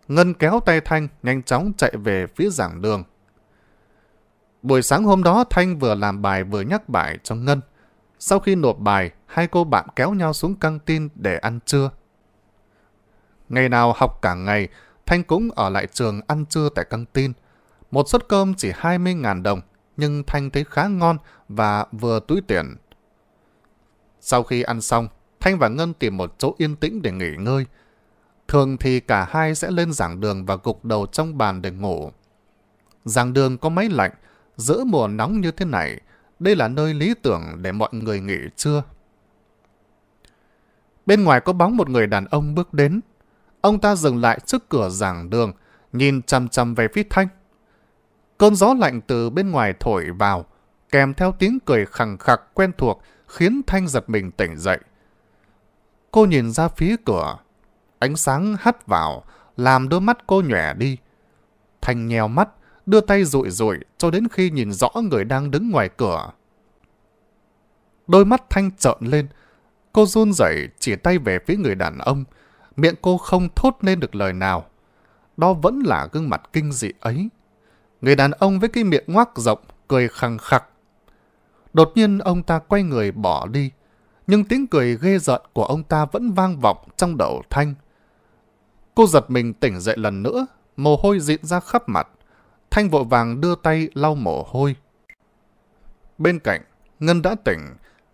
Ngân kéo tay Thanh nhanh chóng chạy về phía giảng đường. Buổi sáng hôm đó Thanh vừa làm bài vừa nhắc bài cho Ngân. Sau khi nộp bài, hai cô bạn kéo nhau xuống căng tin để ăn trưa. Ngày nào học cả ngày, Thanh cũng ở lại trường ăn trưa tại căng tin. Một suất cơm chỉ 20.000 đồng, nhưng Thanh thấy khá ngon và vừa túi tiền. Sau khi ăn xong, Thanh và Ngân tìm một chỗ yên tĩnh để nghỉ ngơi. Thường thì cả hai sẽ lên giảng đường và gục đầu trong bàn để ngủ. Giảng đường có máy lạnh, giữa mùa nóng như thế này, đây là nơi lý tưởng để mọi người nghỉ trưa. Bên ngoài có bóng một người đàn ông bước đến. Ông ta dừng lại trước cửa giảng đường, nhìn chăm chăm về phía Thanh. Cơn gió lạnh từ bên ngoài thổi vào, kèm theo tiếng cười khẳng khặc quen thuộc khiến Thanh giật mình tỉnh dậy. Cô nhìn ra phía cửa, ánh sáng hắt vào, làm đôi mắt cô nhòe đi. Thanh nheo mắt, đưa tay rụi rụi cho đến khi nhìn rõ người đang đứng ngoài cửa. Đôi mắt Thanh trợn lên, cô run rẩy chỉ tay về phía người đàn ông, miệng cô không thốt lên được lời nào. Đó vẫn là gương mặt kinh dị ấy. Người đàn ông với cái miệng ngoác rộng, cười khăng khặc. Đột nhiên ông ta quay người bỏ đi, nhưng tiếng cười ghê giận của ông ta vẫn vang vọng trong đầu Thanh. Cô giật mình tỉnh dậy lần nữa, mồ hôi dịn ra khắp mặt. Thanh vội vàng đưa tay lau mồ hôi. Bên cạnh, Ngân đã tỉnh,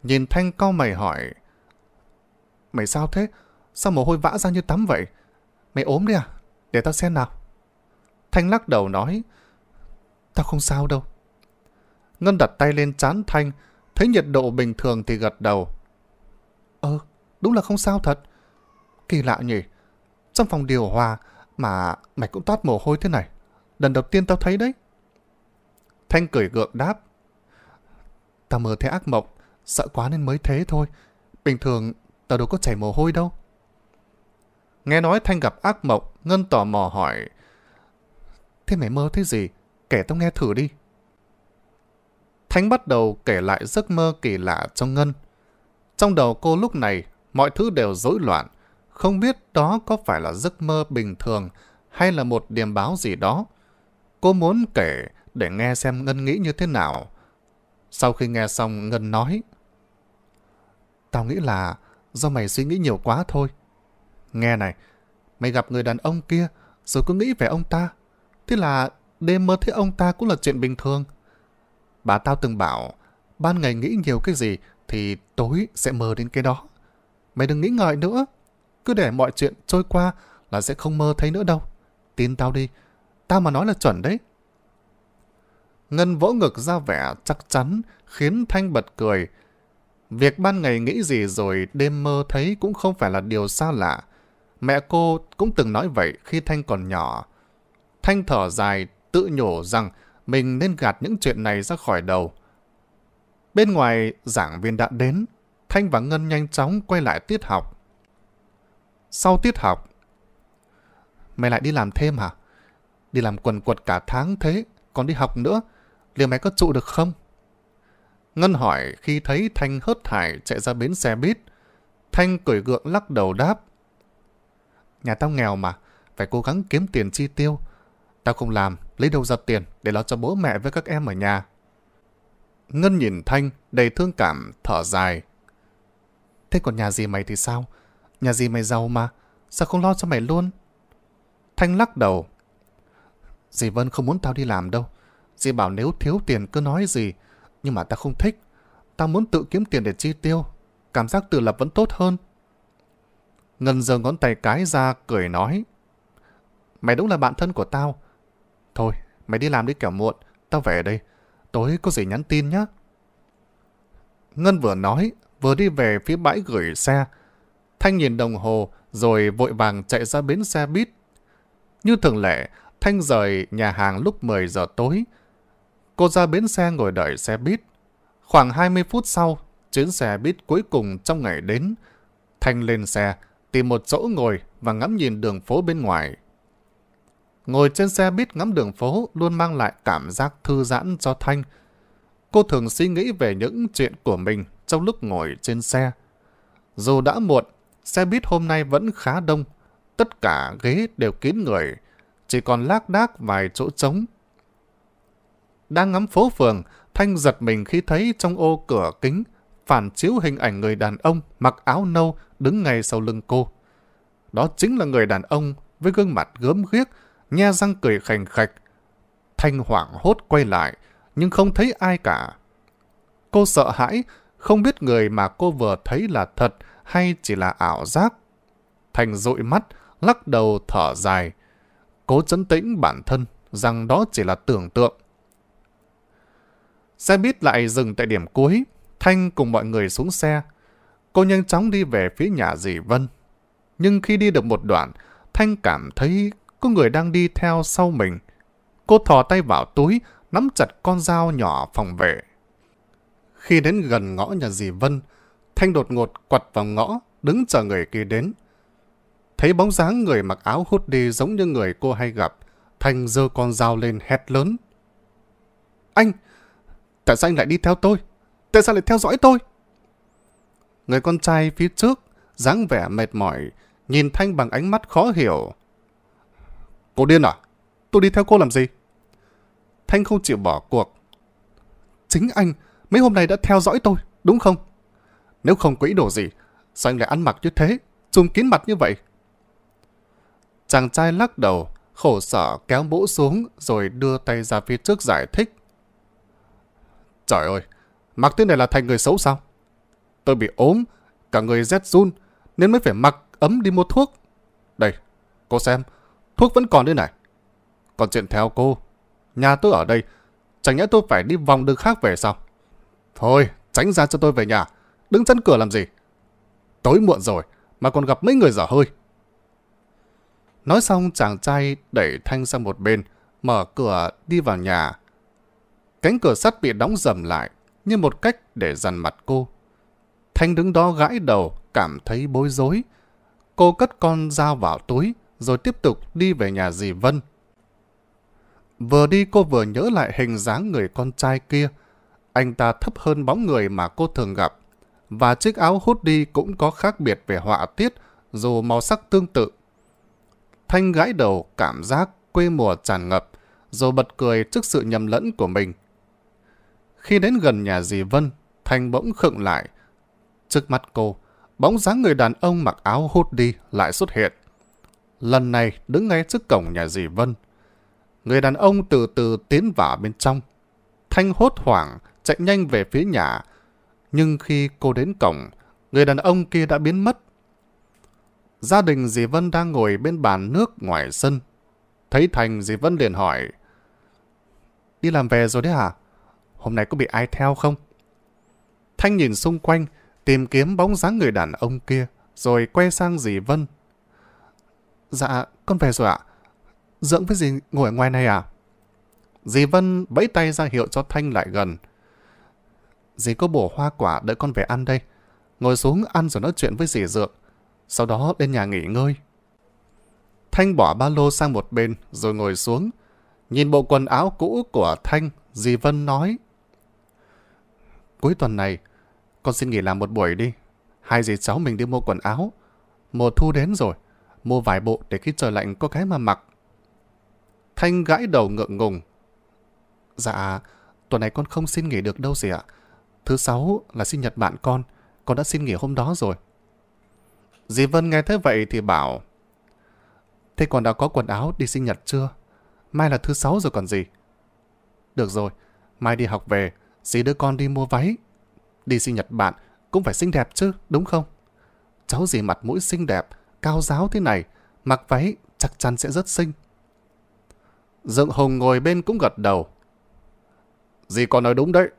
nhìn Thanh cau mày hỏi. Mày sao thế? Sao mồ hôi vã ra như tắm vậy? Mày ốm đấy à? Để tao xem nào. Thanh lắc đầu nói. Tao không sao đâu. Ngân đặt tay lên chán Thanh, thấy nhiệt độ bình thường thì gật đầu. Ờ, đúng là không sao thật. Kỳ lạ nhỉ? Trong phòng điều hòa mà mày cũng toát mồ hôi thế này lần đầu tiên tao thấy đấy. Thanh cười gượng đáp. Tao mơ thấy ác mộng, sợ quá nên mới thế thôi. Bình thường tao đâu có chảy mồ hôi đâu. Nghe nói Thanh gặp ác mộng, Ngân tò mò hỏi. Thế mày mơ thấy gì? Kể tao nghe thử đi. Thanh bắt đầu kể lại giấc mơ kỳ lạ cho Ngân. Trong đầu cô lúc này, mọi thứ đều rối loạn. Không biết đó có phải là giấc mơ bình thường hay là một điềm báo gì đó. Cô muốn kể để nghe xem Ngân nghĩ như thế nào. Sau khi nghe xong, Ngân nói. Tao nghĩ là do mày suy nghĩ nhiều quá thôi. Nghe này, mày gặp người đàn ông kia rồi cứ nghĩ về ông ta. Thế là đêm mơ thấy ông ta cũng là chuyện bình thường. Bà tao từng bảo, ban ngày nghĩ nhiều cái gì thì tối sẽ mơ đến cái đó. Mày đừng nghĩ ngợi nữa, cứ để mọi chuyện trôi qua là sẽ không mơ thấy nữa đâu. Tin tao đi, ta mà nói là chuẩn đấy. Ngân vỗ ngực ra vẻ chắc chắn, khiến Thanh bật cười. Việc ban ngày nghĩ gì rồi đêm mơ thấy cũng không phải là điều xa lạ. Mẹ cô cũng từng nói vậy khi Thanh còn nhỏ. Thanh thở dài, tự nhủ rằng mình nên gạt những chuyện này ra khỏi đầu. Bên ngoài, giảng viên đã đến. Thanh và Ngân nhanh chóng quay lại tiết học. Sau tiết học, mày lại đi làm thêm hả? đi làm quần quật cả tháng thế, còn đi học nữa, liệu mày có trụ được không? Ngân hỏi khi thấy Thanh hớt hải chạy ra bến xe buýt. Thanh cười gượng lắc đầu đáp. Nhà tao nghèo mà, phải cố gắng kiếm tiền chi tiêu. Tao không làm, lấy đâu ra tiền để lo cho bố mẹ với các em ở nhà. Ngân nhìn Thanh đầy thương cảm, thở dài. Thế còn nhà gì mày thì sao? Nhà gì mày giàu mà, sao không lo cho mày luôn? Thanh lắc đầu. Dì Vân không muốn tao đi làm đâu. Dì bảo nếu thiếu tiền cứ nói gì. Nhưng mà tao không thích. Tao muốn tự kiếm tiền để chi tiêu. Cảm giác tự lập vẫn tốt hơn. Ngân giơ ngón tay cái ra cười nói. Mày đúng là bạn thân của tao. Thôi, mày đi làm đi kẻo muộn. Tao về đây. Tối có gì nhắn tin nhé. Ngân vừa nói, vừa đi về phía bãi gửi xe. Thanh nhìn đồng hồ, rồi vội vàng chạy ra bến xe buýt. Như thường lệ, Thanh rời nhà hàng lúc 10 giờ tối. Cô ra bến xe ngồi đợi xe buýt. Khoảng 20 phút sau, chuyến xe buýt cuối cùng trong ngày đến. Thanh lên xe, tìm một chỗ ngồi và ngắm nhìn đường phố bên ngoài. Ngồi trên xe buýt ngắm đường phố luôn mang lại cảm giác thư giãn cho Thanh. Cô thường suy nghĩ về những chuyện của mình trong lúc ngồi trên xe. Dù đã muộn, xe buýt hôm nay vẫn khá đông. Tất cả ghế đều kín người chỉ còn lác đác vài chỗ trống. Đang ngắm phố phường, Thanh giật mình khi thấy trong ô cửa kính phản chiếu hình ảnh người đàn ông mặc áo nâu đứng ngay sau lưng cô. Đó chính là người đàn ông với gương mặt gớm ghiếc, nha răng cười khành khạch. Thanh hoảng hốt quay lại, nhưng không thấy ai cả. Cô sợ hãi, không biết người mà cô vừa thấy là thật hay chỉ là ảo giác. Thành dụi mắt, lắc đầu thở dài cố chấn tĩnh bản thân rằng đó chỉ là tưởng tượng. Xe buýt lại dừng tại điểm cuối, Thanh cùng mọi người xuống xe. Cô nhanh chóng đi về phía nhà dì Vân. Nhưng khi đi được một đoạn, Thanh cảm thấy có người đang đi theo sau mình. Cô thò tay vào túi, nắm chặt con dao nhỏ phòng vệ. Khi đến gần ngõ nhà dì Vân, Thanh đột ngột quật vào ngõ, đứng chờ người kia đến. Thấy bóng dáng người mặc áo hút đi giống như người cô hay gặp, Thanh giơ con dao lên hét lớn. Anh! Tại sao anh lại đi theo tôi? Tại sao lại theo dõi tôi? Người con trai phía trước, dáng vẻ mệt mỏi, nhìn Thanh bằng ánh mắt khó hiểu. Cô điên à? Tôi đi theo cô làm gì? Thanh không chịu bỏ cuộc. Chính anh, mấy hôm nay đã theo dõi tôi, đúng không? Nếu không có ý đồ gì, sao anh lại ăn mặc như thế, trùm kín mặt như vậy? Chàng trai lắc đầu, khổ sở kéo mũ xuống rồi đưa tay ra phía trước giải thích. Trời ơi, mặc thế này là thành người xấu sao? Tôi bị ốm, cả người rét run, nên mới phải mặc ấm đi mua thuốc. Đây, cô xem, thuốc vẫn còn đây này. Còn chuyện theo cô, nhà tôi ở đây, chẳng nhẽ tôi phải đi vòng đường khác về sao? Thôi, tránh ra cho tôi về nhà, đứng chân cửa làm gì? Tối muộn rồi, mà còn gặp mấy người dở hơi. Nói xong chàng trai đẩy Thanh sang một bên, mở cửa đi vào nhà. Cánh cửa sắt bị đóng dầm lại như một cách để dằn mặt cô. Thanh đứng đó gãi đầu, cảm thấy bối rối. Cô cất con dao vào túi, rồi tiếp tục đi về nhà dì Vân. Vừa đi cô vừa nhớ lại hình dáng người con trai kia. Anh ta thấp hơn bóng người mà cô thường gặp. Và chiếc áo hút đi cũng có khác biệt về họa tiết, dù màu sắc tương tự Thanh gãi đầu cảm giác quê mùa tràn ngập, rồi bật cười trước sự nhầm lẫn của mình. Khi đến gần nhà dì Vân, Thanh bỗng khựng lại. Trước mắt cô, bóng dáng người đàn ông mặc áo hút đi lại xuất hiện. Lần này đứng ngay trước cổng nhà dì Vân. Người đàn ông từ từ tiến vào bên trong. Thanh hốt hoảng chạy nhanh về phía nhà. Nhưng khi cô đến cổng, người đàn ông kia đã biến mất gia đình dì Vân đang ngồi bên bàn nước ngoài sân. Thấy Thành, dì Vân liền hỏi. Đi làm về rồi đấy hả? À? Hôm nay có bị ai theo không? Thanh nhìn xung quanh, tìm kiếm bóng dáng người đàn ông kia, rồi quay sang dì Vân. Dạ, con về rồi ạ. À? Dưỡng với dì ngồi ngoài này à? Dì Vân bẫy tay ra hiệu cho Thanh lại gần. Dì có bổ hoa quả đợi con về ăn đây. Ngồi xuống ăn rồi nói chuyện với dì Dượng sau đó lên nhà nghỉ ngơi. Thanh bỏ ba lô sang một bên rồi ngồi xuống. Nhìn bộ quần áo cũ của Thanh, dì Vân nói. Cuối tuần này, con xin nghỉ làm một buổi đi. Hai dì cháu mình đi mua quần áo. Mùa thu đến rồi, mua vài bộ để khi trời lạnh có cái mà mặc. Thanh gãi đầu ngượng ngùng. Dạ, tuần này con không xin nghỉ được đâu gì ạ. Thứ sáu là sinh nhật bạn con, con đã xin nghỉ hôm đó rồi, Dì Vân nghe thế vậy thì bảo Thế còn đã có quần áo đi sinh nhật chưa? Mai là thứ sáu rồi còn gì? Được rồi, mai đi học về, dì đưa con đi mua váy. Đi sinh nhật bạn cũng phải xinh đẹp chứ, đúng không? Cháu dì mặt mũi xinh đẹp, cao giáo thế này, mặc váy chắc chắn sẽ rất xinh. Dượng Hùng ngồi bên cũng gật đầu. Dì con nói đúng đấy,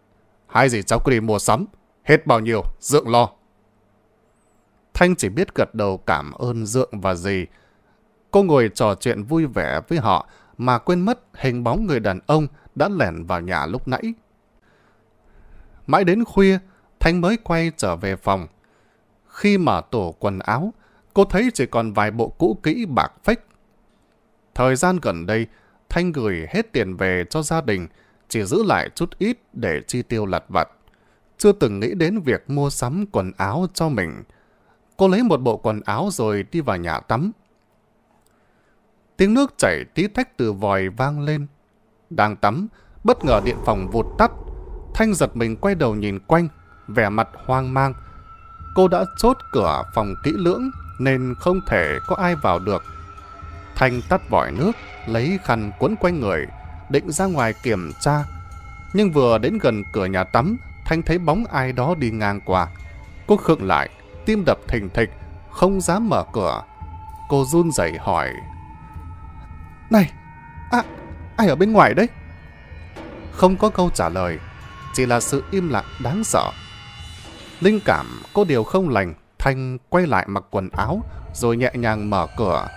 hai dì cháu cứ đi mua sắm, hết bao nhiêu, dượng lo, Thanh chỉ biết gật đầu cảm ơn Dượng và dì. Cô ngồi trò chuyện vui vẻ với họ mà quên mất hình bóng người đàn ông đã lẻn vào nhà lúc nãy. Mãi đến khuya, Thanh mới quay trở về phòng. Khi mở tủ quần áo, cô thấy chỉ còn vài bộ cũ kỹ bạc phách. Thời gian gần đây, Thanh gửi hết tiền về cho gia đình, chỉ giữ lại chút ít để chi tiêu lặt vặt. Chưa từng nghĩ đến việc mua sắm quần áo cho mình. Cô lấy một bộ quần áo rồi đi vào nhà tắm. Tiếng nước chảy tí tách từ vòi vang lên. Đang tắm, bất ngờ điện phòng vụt tắt. Thanh giật mình quay đầu nhìn quanh, vẻ mặt hoang mang. Cô đã chốt cửa phòng kỹ lưỡng nên không thể có ai vào được. Thanh tắt vòi nước, lấy khăn quấn quanh người, định ra ngoài kiểm tra. Nhưng vừa đến gần cửa nhà tắm, Thanh thấy bóng ai đó đi ngang qua. Cô khựng lại, tim đập thình thịch, không dám mở cửa. Cô run rẩy hỏi. Này, à, ai ở bên ngoài đấy? Không có câu trả lời, chỉ là sự im lặng đáng sợ. Linh cảm cô điều không lành, Thanh quay lại mặc quần áo rồi nhẹ nhàng mở cửa.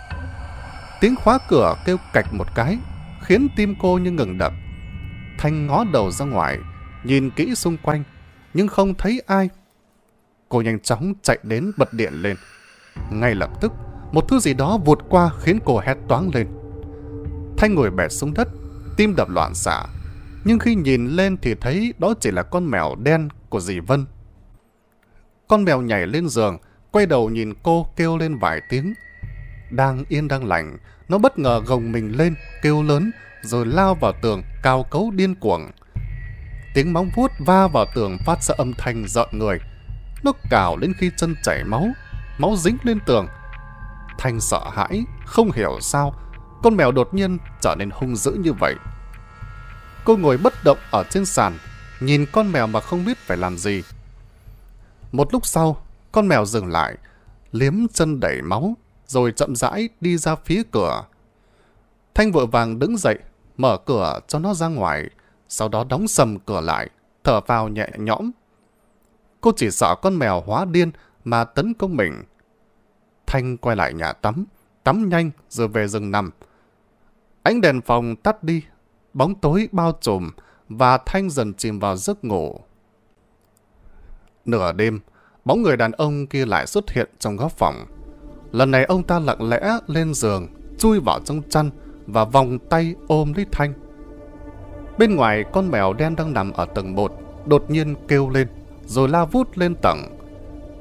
Tiếng khóa cửa kêu cạch một cái, khiến tim cô như ngừng đập. Thanh ngó đầu ra ngoài, nhìn kỹ xung quanh, nhưng không thấy ai cô nhanh chóng chạy đến bật điện lên. Ngay lập tức, một thứ gì đó vụt qua khiến cô hét toáng lên. Thanh ngồi bẹt xuống đất, tim đập loạn xạ. Nhưng khi nhìn lên thì thấy đó chỉ là con mèo đen của dì Vân. Con mèo nhảy lên giường, quay đầu nhìn cô kêu lên vài tiếng. Đang yên đang lành, nó bất ngờ gồng mình lên, kêu lớn, rồi lao vào tường, cao cấu điên cuồng. Tiếng móng vuốt va vào tường phát ra âm thanh giận người, nó cào đến khi chân chảy máu, máu dính lên tường. Thanh sợ hãi, không hiểu sao, con mèo đột nhiên trở nên hung dữ như vậy. Cô ngồi bất động ở trên sàn, nhìn con mèo mà không biết phải làm gì. Một lúc sau, con mèo dừng lại, liếm chân đẩy máu, rồi chậm rãi đi ra phía cửa. Thanh vội vàng đứng dậy, mở cửa cho nó ra ngoài, sau đó đóng sầm cửa lại, thở vào nhẹ nhõm Cô chỉ sợ con mèo hóa điên mà tấn công mình. Thanh quay lại nhà tắm, tắm nhanh rồi về giường nằm. Ánh đèn phòng tắt đi, bóng tối bao trùm và Thanh dần chìm vào giấc ngủ. Nửa đêm, bóng người đàn ông kia lại xuất hiện trong góc phòng. Lần này ông ta lặng lẽ lên giường, chui vào trong chăn và vòng tay ôm lấy Thanh. Bên ngoài, con mèo đen đang nằm ở tầng 1, đột nhiên kêu lên rồi la vút lên tầng.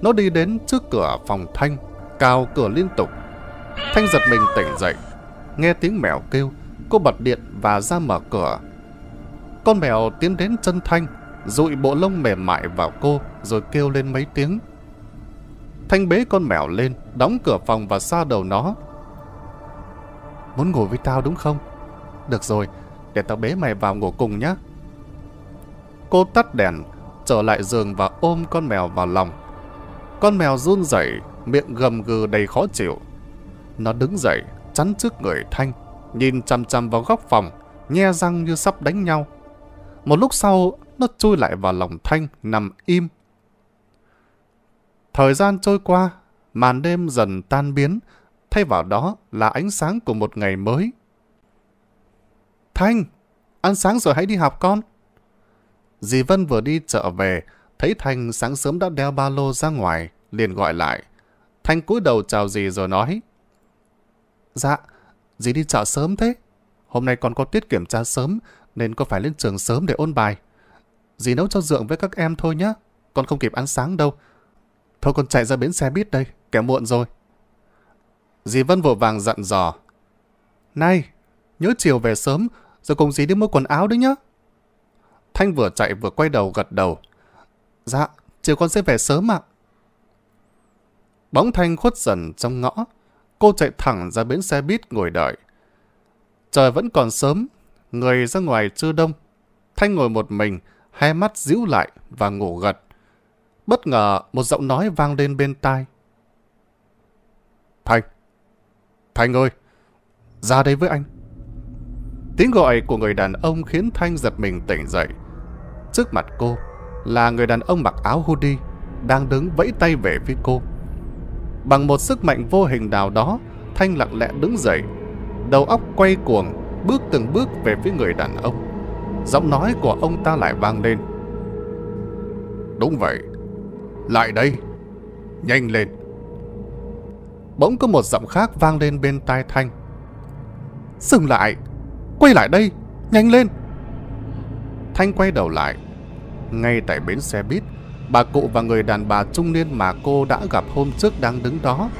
Nó đi đến trước cửa phòng Thanh, cào cửa liên tục. Thanh giật mình tỉnh dậy, nghe tiếng mèo kêu, cô bật điện và ra mở cửa. Con mèo tiến đến chân Thanh, dụi bộ lông mềm mại vào cô rồi kêu lên mấy tiếng. Thanh bế con mèo lên, đóng cửa phòng và xa đầu nó. Muốn ngủ với tao đúng không? Được rồi, để tao bế mày vào ngủ cùng nhé. Cô tắt đèn, trở lại giường và ôm con mèo vào lòng. Con mèo run rẩy, miệng gầm gừ đầy khó chịu. Nó đứng dậy, chắn trước người Thanh, nhìn chằm chằm vào góc phòng, nhe răng như sắp đánh nhau. Một lúc sau, nó chui lại vào lòng Thanh, nằm im. Thời gian trôi qua, màn đêm dần tan biến, thay vào đó là ánh sáng của một ngày mới. Thanh, ăn sáng rồi hãy đi học con. Dì Vân vừa đi chợ về, thấy Thanh sáng sớm đã đeo ba lô ra ngoài, liền gọi lại. Thanh cúi đầu chào dì rồi nói. Dạ, dì đi chợ sớm thế. Hôm nay còn có tiết kiểm tra sớm, nên có phải lên trường sớm để ôn bài. Dì nấu cho dượng với các em thôi nhé, con không kịp ăn sáng đâu. Thôi con chạy ra bến xe buýt đây, kẻ muộn rồi. Dì Vân vội vàng dặn dò. Này, nhớ chiều về sớm, rồi cùng dì đi mua quần áo đấy nhá. Thanh vừa chạy vừa quay đầu gật đầu. Dạ, chiều con sẽ về sớm ạ. Bóng Thanh khuất dần trong ngõ. Cô chạy thẳng ra bến xe buýt ngồi đợi. Trời vẫn còn sớm, người ra ngoài chưa đông. Thanh ngồi một mình, hai mắt díu lại và ngủ gật. Bất ngờ một giọng nói vang lên bên tai. Thanh, Thanh ơi! Ra đây với anh! Tiếng gọi của người đàn ông khiến Thanh giật mình tỉnh dậy trước mặt cô là người đàn ông mặc áo hoodie đang đứng vẫy tay về phía cô. Bằng một sức mạnh vô hình nào đó, Thanh lặng lẽ đứng dậy, đầu óc quay cuồng, bước từng bước về phía người đàn ông. Giọng nói của ông ta lại vang lên. Đúng vậy, lại đây, nhanh lên. Bỗng có một giọng khác vang lên bên tai Thanh. Dừng lại, quay lại đây, nhanh lên. Thanh quay đầu lại, ngay tại bến xe buýt, bà cụ và người đàn bà trung niên mà cô đã gặp hôm trước đang đứng đó.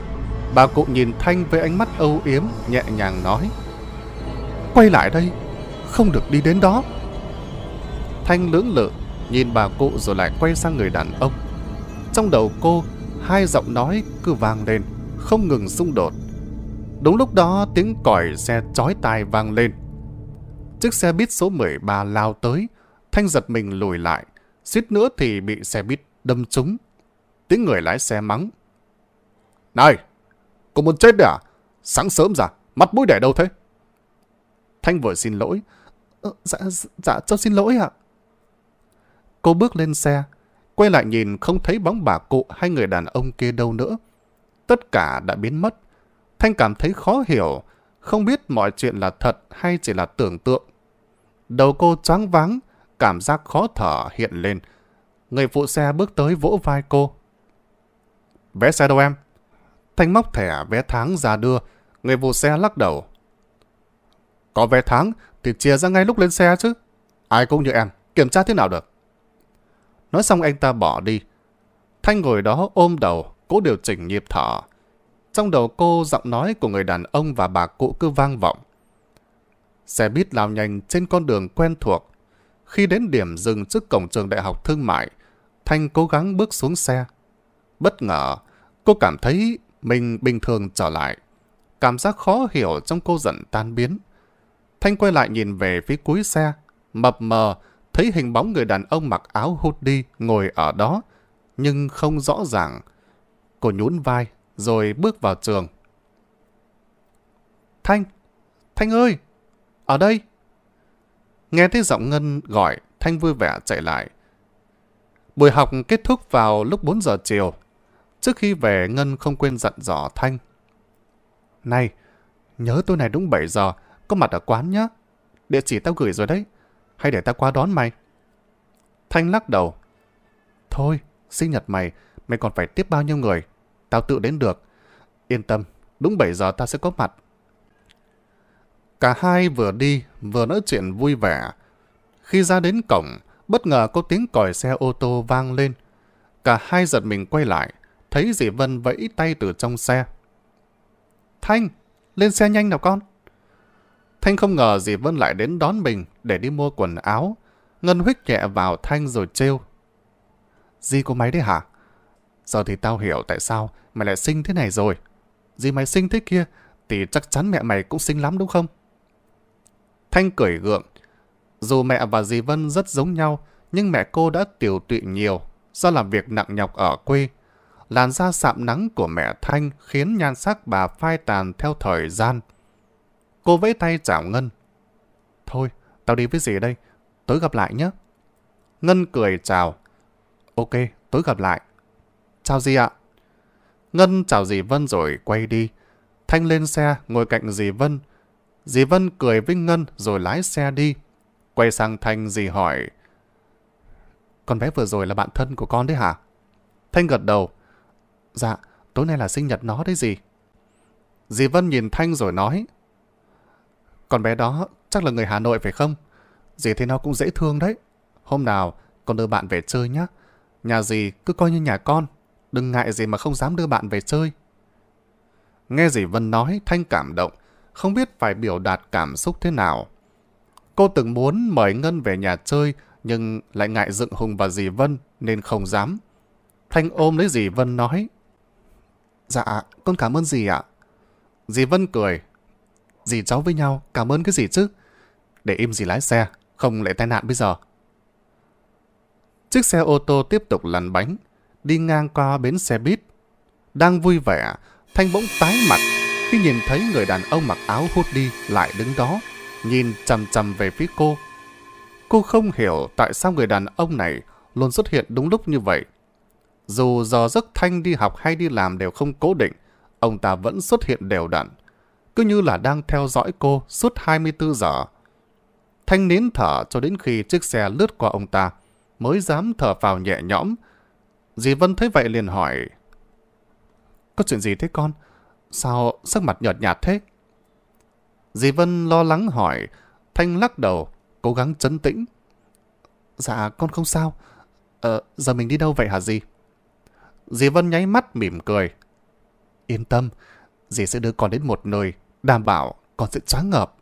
Bà cụ nhìn Thanh với ánh mắt âu yếm, nhẹ nhàng nói. Quay lại đây, không được đi đến đó. Thanh lưỡng lự, nhìn bà cụ rồi lại quay sang người đàn ông. Trong đầu cô, hai giọng nói cứ vang lên, không ngừng xung đột. Đúng lúc đó tiếng còi xe chói tai vang lên. Chiếc xe buýt số 13 lao tới, Thanh giật mình lùi lại suýt nữa thì bị xe buýt đâm trúng. Tiếng người lái xe mắng. Này, cô muốn chết đấy à? Sáng sớm ra, mắt mũi để đâu thế? Thanh vừa xin lỗi. Ờ, dạ, dạ, cháu xin lỗi ạ. Cô bước lên xe, quay lại nhìn không thấy bóng bà cụ hay người đàn ông kia đâu nữa. Tất cả đã biến mất. Thanh cảm thấy khó hiểu, không biết mọi chuyện là thật hay chỉ là tưởng tượng. Đầu cô choáng váng, cảm giác khó thở hiện lên. Người phụ xe bước tới vỗ vai cô. Vé xe đâu em? Thanh móc thẻ vé tháng ra đưa, người phụ xe lắc đầu. Có vé tháng thì chia ra ngay lúc lên xe chứ. Ai cũng như em, kiểm tra thế nào được. Nói xong anh ta bỏ đi. Thanh ngồi đó ôm đầu, cố điều chỉnh nhịp thở. Trong đầu cô giọng nói của người đàn ông và bà cụ cứ vang vọng. Xe buýt lao nhanh trên con đường quen thuộc. Khi đến điểm dừng trước cổng trường đại học thương mại, Thanh cố gắng bước xuống xe. Bất ngờ, cô cảm thấy mình bình thường trở lại. Cảm giác khó hiểu trong cô giận tan biến. Thanh quay lại nhìn về phía cuối xe, mập mờ, thấy hình bóng người đàn ông mặc áo hoodie ngồi ở đó, nhưng không rõ ràng. Cô nhún vai, rồi bước vào trường. Thanh! Thanh ơi! Ở đây! Nghe thấy giọng Ngân gọi, Thanh vui vẻ chạy lại. Buổi học kết thúc vào lúc 4 giờ chiều. Trước khi về, Ngân không quên dặn dò Thanh. Này, nhớ tôi này đúng 7 giờ, có mặt ở quán nhá. Địa chỉ tao gửi rồi đấy, hay để tao qua đón mày. Thanh lắc đầu. Thôi, sinh nhật mày, mày còn phải tiếp bao nhiêu người. Tao tự đến được. Yên tâm, đúng 7 giờ tao sẽ có mặt. Cả hai vừa đi, vừa nói chuyện vui vẻ. Khi ra đến cổng, bất ngờ có tiếng còi xe ô tô vang lên. Cả hai giật mình quay lại, thấy dì Vân vẫy tay từ trong xe. Thanh, lên xe nhanh nào con. Thanh không ngờ dì Vân lại đến đón mình để đi mua quần áo. Ngân huyết nhẹ vào Thanh rồi trêu. Di có máy đấy hả? Giờ thì tao hiểu tại sao mày lại sinh thế này rồi. Di mày sinh thế kia thì chắc chắn mẹ mày cũng sinh lắm đúng không? Thanh cười gượng. Dù mẹ và dì Vân rất giống nhau, nhưng mẹ cô đã tiểu tụy nhiều do làm việc nặng nhọc ở quê. Làn da sạm nắng của mẹ Thanh khiến nhan sắc bà phai tàn theo thời gian. Cô vẫy tay chào Ngân. Thôi, tao đi với dì đây. Tới gặp lại nhé. Ngân cười chào. Ok, tối gặp lại. Chào dì ạ. Ngân chào dì Vân rồi quay đi. Thanh lên xe, ngồi cạnh dì Vân. Dì Vân cười với Ngân rồi lái xe đi. Quay sang Thanh dì hỏi. Con bé vừa rồi là bạn thân của con đấy hả? Thanh gật đầu. Dạ, tối nay là sinh nhật nó đấy dì. Dì Vân nhìn Thanh rồi nói. Con bé đó chắc là người Hà Nội phải không? Dì thấy nó cũng dễ thương đấy. Hôm nào con đưa bạn về chơi nhé. Nhà dì cứ coi như nhà con. Đừng ngại gì mà không dám đưa bạn về chơi. Nghe dì Vân nói, Thanh cảm động không biết phải biểu đạt cảm xúc thế nào. Cô từng muốn mời Ngân về nhà chơi, nhưng lại ngại dựng Hùng và dì Vân nên không dám. Thanh ôm lấy dì Vân nói. Dạ, con cảm ơn dì ạ. Dì Vân cười. Dì cháu với nhau, cảm ơn cái gì chứ? Để im dì lái xe, không lại tai nạn bây giờ. Chiếc xe ô tô tiếp tục lăn bánh, đi ngang qua bến xe buýt. Đang vui vẻ, Thanh bỗng tái mặt khi nhìn thấy người đàn ông mặc áo hoodie lại đứng đó, nhìn chằm chằm về phía cô. Cô không hiểu tại sao người đàn ông này luôn xuất hiện đúng lúc như vậy. Dù giờ giấc Thanh đi học hay đi làm đều không cố định, ông ta vẫn xuất hiện đều đặn, cứ như là đang theo dõi cô suốt 24 giờ. Thanh nín thở cho đến khi chiếc xe lướt qua ông ta, mới dám thở vào nhẹ nhõm. Dì Vân thấy vậy liền hỏi, Có chuyện gì thế con? Sao sắc mặt nhợt nhạt thế? Dì Vân lo lắng hỏi, Thanh lắc đầu, cố gắng chấn tĩnh. Dạ, con không sao. Ờ, giờ mình đi đâu vậy hả dì? Dì Vân nháy mắt mỉm cười. Yên tâm, dì sẽ đưa con đến một nơi, đảm bảo con sẽ choáng ngợp.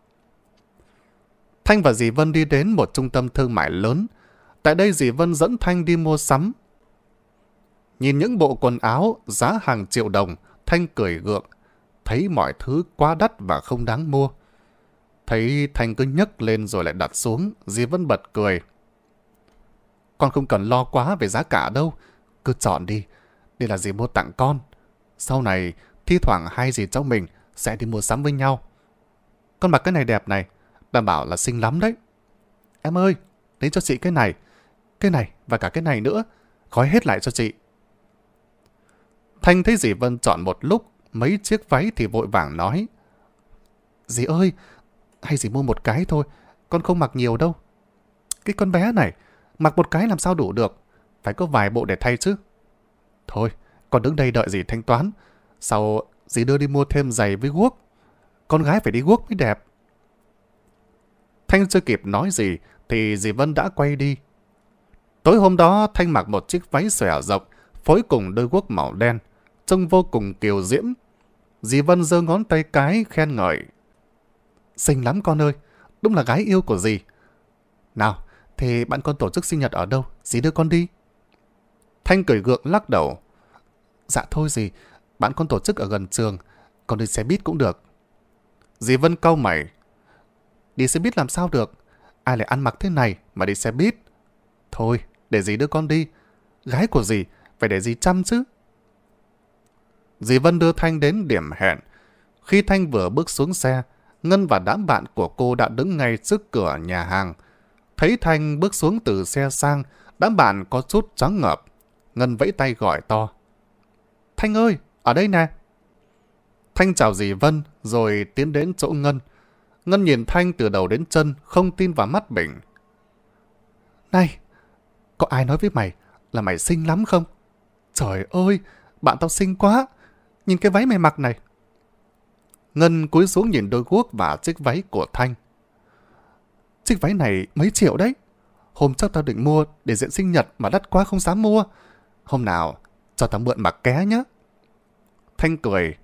Thanh và dì Vân đi đến một trung tâm thương mại lớn. Tại đây dì Vân dẫn Thanh đi mua sắm. Nhìn những bộ quần áo giá hàng triệu đồng, Thanh cười gượng thấy mọi thứ quá đắt và không đáng mua. Thấy thanh cứ nhấc lên rồi lại đặt xuống, Di vẫn bật cười. Con không cần lo quá về giá cả đâu, cứ chọn đi, đây là gì mua tặng con. Sau này, thi thoảng hai gì cháu mình sẽ đi mua sắm với nhau. Con mặc cái này đẹp này, đảm bảo là xinh lắm đấy. Em ơi, lấy cho chị cái này, cái này và cả cái này nữa, gói hết lại cho chị. Thanh thấy dì Vân chọn một lúc mấy chiếc váy thì vội vàng nói. Dì ơi, hay dì mua một cái thôi, con không mặc nhiều đâu. Cái con bé này, mặc một cái làm sao đủ được, phải có vài bộ để thay chứ. Thôi, con đứng đây đợi dì thanh toán, sau dì đưa đi mua thêm giày với guốc. Con gái phải đi guốc mới đẹp. Thanh chưa kịp nói gì thì dì Vân đã quay đi. Tối hôm đó Thanh mặc một chiếc váy xòe rộng phối cùng đôi guốc màu đen, trông vô cùng kiều diễm Dì Vân giơ ngón tay cái khen ngợi. Xinh lắm con ơi, đúng là gái yêu của dì. Nào, thì bạn con tổ chức sinh nhật ở đâu? Dì đưa con đi. Thanh cười gượng lắc đầu. Dạ thôi dì, bạn con tổ chức ở gần trường, còn đi xe buýt cũng được. Dì Vân cau mày. Đi xe buýt làm sao được? Ai lại ăn mặc thế này mà đi xe buýt? Thôi, để dì đưa con đi. Gái của dì, phải để dì chăm chứ dì Vân đưa Thanh đến điểm hẹn. Khi Thanh vừa bước xuống xe, Ngân và đám bạn của cô đã đứng ngay trước cửa nhà hàng. Thấy Thanh bước xuống từ xe sang, đám bạn có chút choáng ngợp. Ngân vẫy tay gọi to. Thanh ơi, ở đây nè. Thanh chào dì Vân, rồi tiến đến chỗ Ngân. Ngân nhìn Thanh từ đầu đến chân, không tin vào mắt mình. Này, có ai nói với mày là mày xinh lắm không? Trời ơi, bạn tao xinh quá nhìn cái váy mày mặc này. Ngân cúi xuống nhìn đôi guốc và chiếc váy của Thanh. Chiếc váy này mấy triệu đấy. Hôm trước tao định mua để diện sinh nhật mà đắt quá không dám mua. Hôm nào cho tao mượn mặc ké nhé. Thanh cười.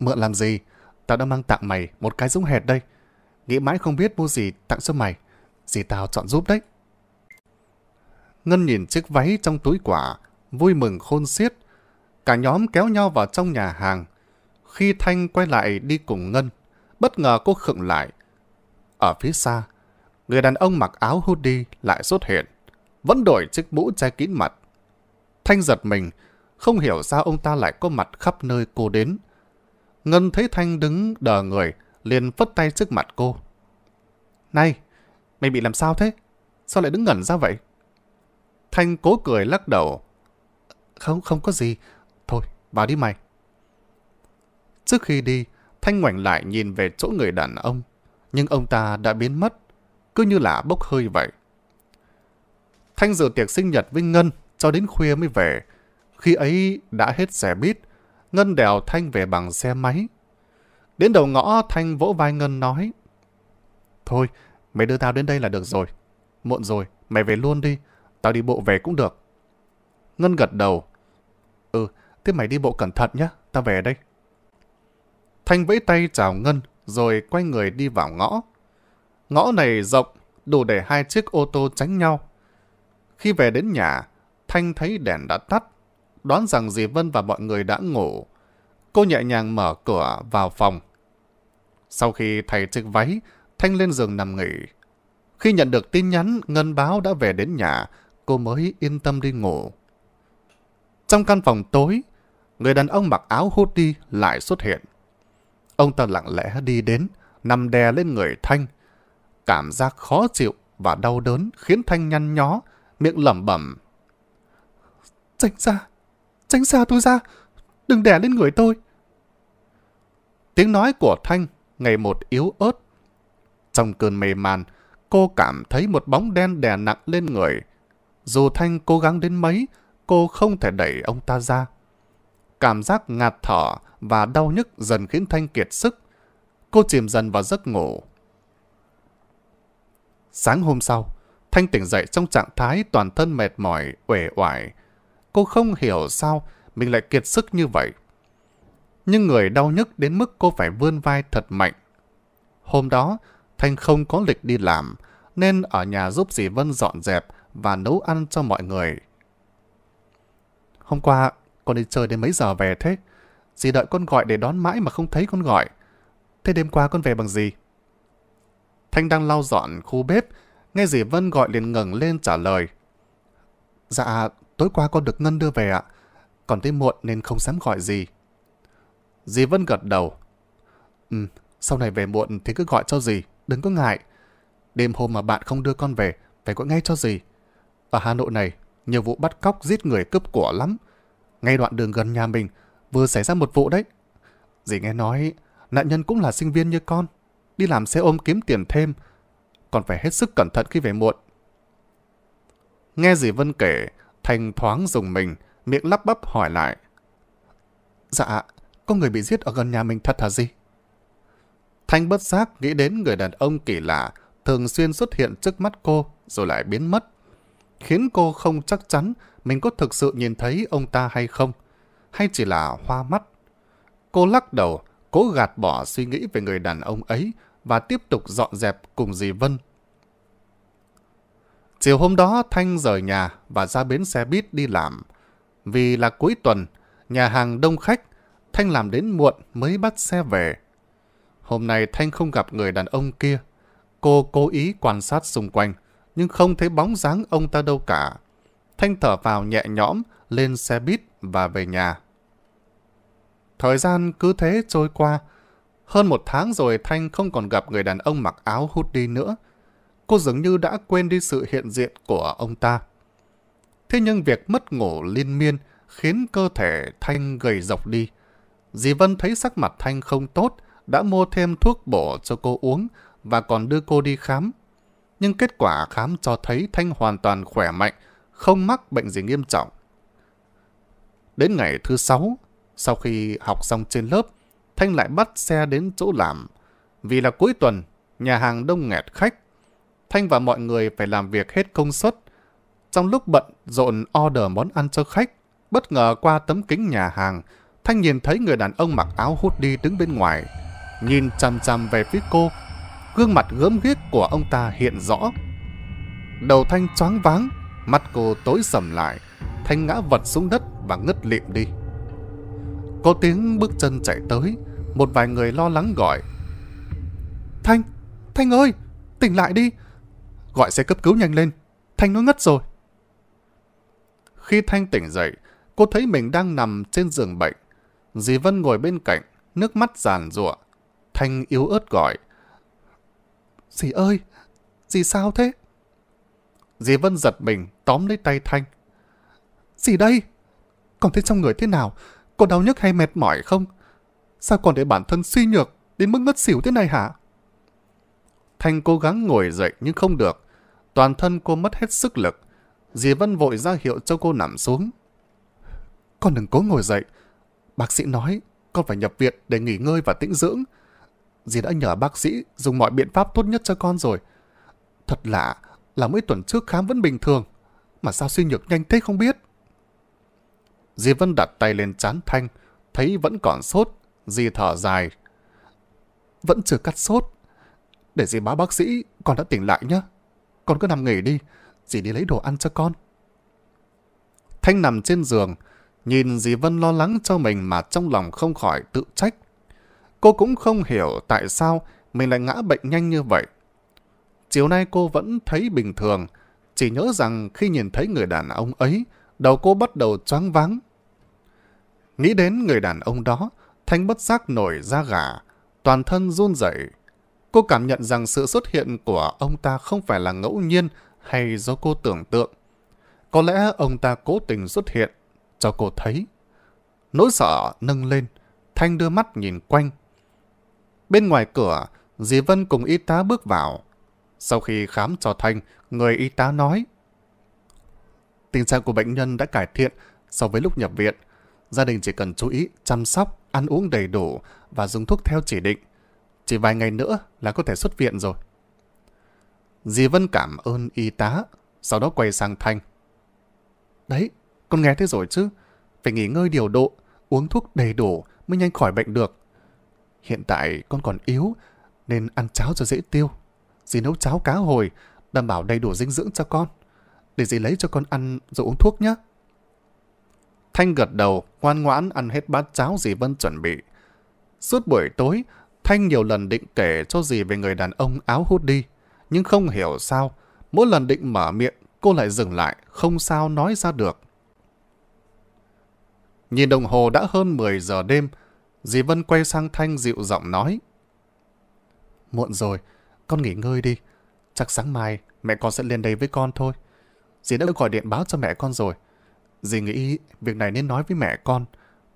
Mượn làm gì? Tao đã mang tặng mày một cái giống hệt đây. Nghĩ mãi không biết mua gì tặng cho mày. gì tao chọn giúp đấy. Ngân nhìn chiếc váy trong túi quả, vui mừng khôn xiết Cả nhóm kéo nhau vào trong nhà hàng. Khi Thanh quay lại đi cùng Ngân, bất ngờ cô khựng lại. Ở phía xa, người đàn ông mặc áo hoodie lại xuất hiện, vẫn đổi chiếc mũ che kín mặt. Thanh giật mình, không hiểu sao ông ta lại có mặt khắp nơi cô đến. Ngân thấy Thanh đứng đờ người, liền phất tay trước mặt cô. Này, mày bị làm sao thế? Sao lại đứng ngẩn ra vậy? Thanh cố cười lắc đầu. Không, không có gì. Vào đi mày. Trước khi đi, Thanh ngoảnh lại nhìn về chỗ người đàn ông, nhưng ông ta đã biến mất, cứ như là bốc hơi vậy. Thanh dự tiệc sinh nhật với Ngân cho đến khuya mới về. Khi ấy đã hết xe buýt, Ngân đèo Thanh về bằng xe máy. Đến đầu ngõ Thanh vỗ vai Ngân nói. Thôi, mày đưa tao đến đây là được rồi. Muộn rồi, mày về luôn đi, tao đi bộ về cũng được. Ngân gật đầu. Ừ, Thế mày đi bộ cẩn thận nhé, tao về đây. Thanh vẫy tay chào Ngân, rồi quay người đi vào ngõ. Ngõ này rộng, đủ để hai chiếc ô tô tránh nhau. Khi về đến nhà, Thanh thấy đèn đã tắt, đoán rằng dì Vân và mọi người đã ngủ. Cô nhẹ nhàng mở cửa vào phòng. Sau khi thay chiếc váy, Thanh lên giường nằm nghỉ. Khi nhận được tin nhắn, Ngân báo đã về đến nhà, cô mới yên tâm đi ngủ. Trong căn phòng tối, người đàn ông mặc áo hoodie lại xuất hiện. Ông ta lặng lẽ đi đến, nằm đè lên người Thanh. Cảm giác khó chịu và đau đớn khiến Thanh nhăn nhó, miệng lẩm bẩm. Tránh ra, tránh xa tôi ra, đừng đè lên người tôi. Tiếng nói của Thanh ngày một yếu ớt. Trong cơn mê man, cô cảm thấy một bóng đen đè nặng lên người. Dù Thanh cố gắng đến mấy, cô không thể đẩy ông ta ra. Cảm giác ngạt thở và đau nhức dần khiến Thanh kiệt sức. Cô chìm dần vào giấc ngủ. Sáng hôm sau, Thanh tỉnh dậy trong trạng thái toàn thân mệt mỏi, uể oải. Cô không hiểu sao mình lại kiệt sức như vậy. Nhưng người đau nhức đến mức cô phải vươn vai thật mạnh. Hôm đó, Thanh không có lịch đi làm, nên ở nhà giúp dì Vân dọn dẹp và nấu ăn cho mọi người. Hôm qua, con đi chơi đến mấy giờ về thế? Dì đợi con gọi để đón mãi mà không thấy con gọi. Thế đêm qua con về bằng gì? Thanh đang lau dọn khu bếp, nghe dì Vân gọi liền ngẩng lên trả lời. Dạ, tối qua con được Ngân đưa về ạ, còn tới muộn nên không dám gọi gì. Dì Vân gật đầu. Ừ, sau này về muộn thì cứ gọi cho dì, đừng có ngại. Đêm hôm mà bạn không đưa con về, phải gọi ngay cho dì. Ở Hà Nội này, nhiều vụ bắt cóc giết người cướp của lắm. Ngay đoạn đường gần nhà mình, vừa xảy ra một vụ đấy. Dì nghe nói, nạn nhân cũng là sinh viên như con, đi làm xe ôm kiếm tiền thêm, còn phải hết sức cẩn thận khi về muộn. Nghe dì Vân kể, Thành thoáng dùng mình, miệng lắp bắp hỏi lại. Dạ, có người bị giết ở gần nhà mình thật hả gì? Thanh bất giác nghĩ đến người đàn ông kỳ lạ thường xuyên xuất hiện trước mắt cô rồi lại biến mất, khiến cô không chắc chắn mình có thực sự nhìn thấy ông ta hay không, hay chỉ là hoa mắt. Cô lắc đầu, cố gạt bỏ suy nghĩ về người đàn ông ấy và tiếp tục dọn dẹp cùng dì Vân. Chiều hôm đó Thanh rời nhà và ra bến xe buýt đi làm. Vì là cuối tuần, nhà hàng đông khách, Thanh làm đến muộn mới bắt xe về. Hôm nay Thanh không gặp người đàn ông kia. Cô cố ý quan sát xung quanh, nhưng không thấy bóng dáng ông ta đâu cả. Thanh thở vào nhẹ nhõm, lên xe buýt và về nhà. Thời gian cứ thế trôi qua. Hơn một tháng rồi Thanh không còn gặp người đàn ông mặc áo hút đi nữa. Cô dường như đã quên đi sự hiện diện của ông ta. Thế nhưng việc mất ngủ liên miên khiến cơ thể Thanh gầy dọc đi. Dì Vân thấy sắc mặt Thanh không tốt, đã mua thêm thuốc bổ cho cô uống và còn đưa cô đi khám. Nhưng kết quả khám cho thấy Thanh hoàn toàn khỏe mạnh không mắc bệnh gì nghiêm trọng. Đến ngày thứ sáu, sau khi học xong trên lớp, Thanh lại bắt xe đến chỗ làm. Vì là cuối tuần, nhà hàng đông nghẹt khách. Thanh và mọi người phải làm việc hết công suất. Trong lúc bận rộn order món ăn cho khách, bất ngờ qua tấm kính nhà hàng, Thanh nhìn thấy người đàn ông mặc áo hút đi đứng bên ngoài. Nhìn chằm chằm về phía cô, gương mặt gớm ghiếc của ông ta hiện rõ. Đầu Thanh choáng váng, Mắt cô tối sầm lại, Thanh ngã vật xuống đất và ngất lịm đi. Có tiếng bước chân chạy tới, một vài người lo lắng gọi. Thanh, Thanh ơi, tỉnh lại đi. Gọi xe cấp cứu nhanh lên, Thanh nó ngất rồi. Khi Thanh tỉnh dậy, cô thấy mình đang nằm trên giường bệnh. Dì Vân ngồi bên cạnh, nước mắt giàn giụa. Thanh yếu ớt gọi. Dì ơi, dì sao thế? Dì Vân giật mình, tóm lấy tay Thanh. Gì đây? Còn thấy trong người thế nào? Có đau nhức hay mệt mỏi không? Sao còn để bản thân suy nhược đến mức ngất xỉu thế này hả? Thanh cố gắng ngồi dậy nhưng không được. Toàn thân cô mất hết sức lực. Dì Vân vội ra hiệu cho cô nằm xuống. Con đừng cố ngồi dậy. Bác sĩ nói con phải nhập viện để nghỉ ngơi và tĩnh dưỡng. Dì đã nhờ bác sĩ dùng mọi biện pháp tốt nhất cho con rồi. Thật lạ, là mấy tuần trước khám vẫn bình thường. Mà sao suy nhược nhanh thế không biết? Di Vân đặt tay lên chán Thanh, thấy vẫn còn sốt, Di thở dài. Vẫn chưa cắt sốt. Để Di báo bác sĩ, con đã tỉnh lại nhé. Con cứ nằm nghỉ đi, Dì đi lấy đồ ăn cho con. Thanh nằm trên giường, nhìn dì Vân lo lắng cho mình mà trong lòng không khỏi tự trách. Cô cũng không hiểu tại sao mình lại ngã bệnh nhanh như vậy chiều nay cô vẫn thấy bình thường, chỉ nhớ rằng khi nhìn thấy người đàn ông ấy, đầu cô bắt đầu choáng váng. Nghĩ đến người đàn ông đó, Thanh bất giác nổi da gà, toàn thân run rẩy. Cô cảm nhận rằng sự xuất hiện của ông ta không phải là ngẫu nhiên hay do cô tưởng tượng. Có lẽ ông ta cố tình xuất hiện, cho cô thấy. Nỗi sợ nâng lên, Thanh đưa mắt nhìn quanh. Bên ngoài cửa, dì Vân cùng y tá bước vào. Sau khi khám cho Thanh, người y tá nói Tình trạng của bệnh nhân đã cải thiện so với lúc nhập viện. Gia đình chỉ cần chú ý chăm sóc, ăn uống đầy đủ và dùng thuốc theo chỉ định. Chỉ vài ngày nữa là có thể xuất viện rồi. Dì Vân cảm ơn y tá, sau đó quay sang Thanh. Đấy, con nghe thế rồi chứ. Phải nghỉ ngơi điều độ, uống thuốc đầy đủ mới nhanh khỏi bệnh được. Hiện tại con còn yếu, nên ăn cháo cho dễ tiêu dì nấu cháo cá hồi, đảm bảo đầy đủ dinh dưỡng cho con. Để dì lấy cho con ăn rồi uống thuốc nhé. Thanh gật đầu, ngoan ngoãn ăn hết bát cháo dì Vân chuẩn bị. Suốt buổi tối, Thanh nhiều lần định kể cho dì về người đàn ông áo hút đi, nhưng không hiểu sao, mỗi lần định mở miệng, cô lại dừng lại, không sao nói ra được. Nhìn đồng hồ đã hơn 10 giờ đêm, dì Vân quay sang Thanh dịu giọng nói. Muộn rồi, con nghỉ ngơi đi. Chắc sáng mai mẹ con sẽ lên đây với con thôi. Dì đã gọi điện báo cho mẹ con rồi. Dì nghĩ việc này nên nói với mẹ con.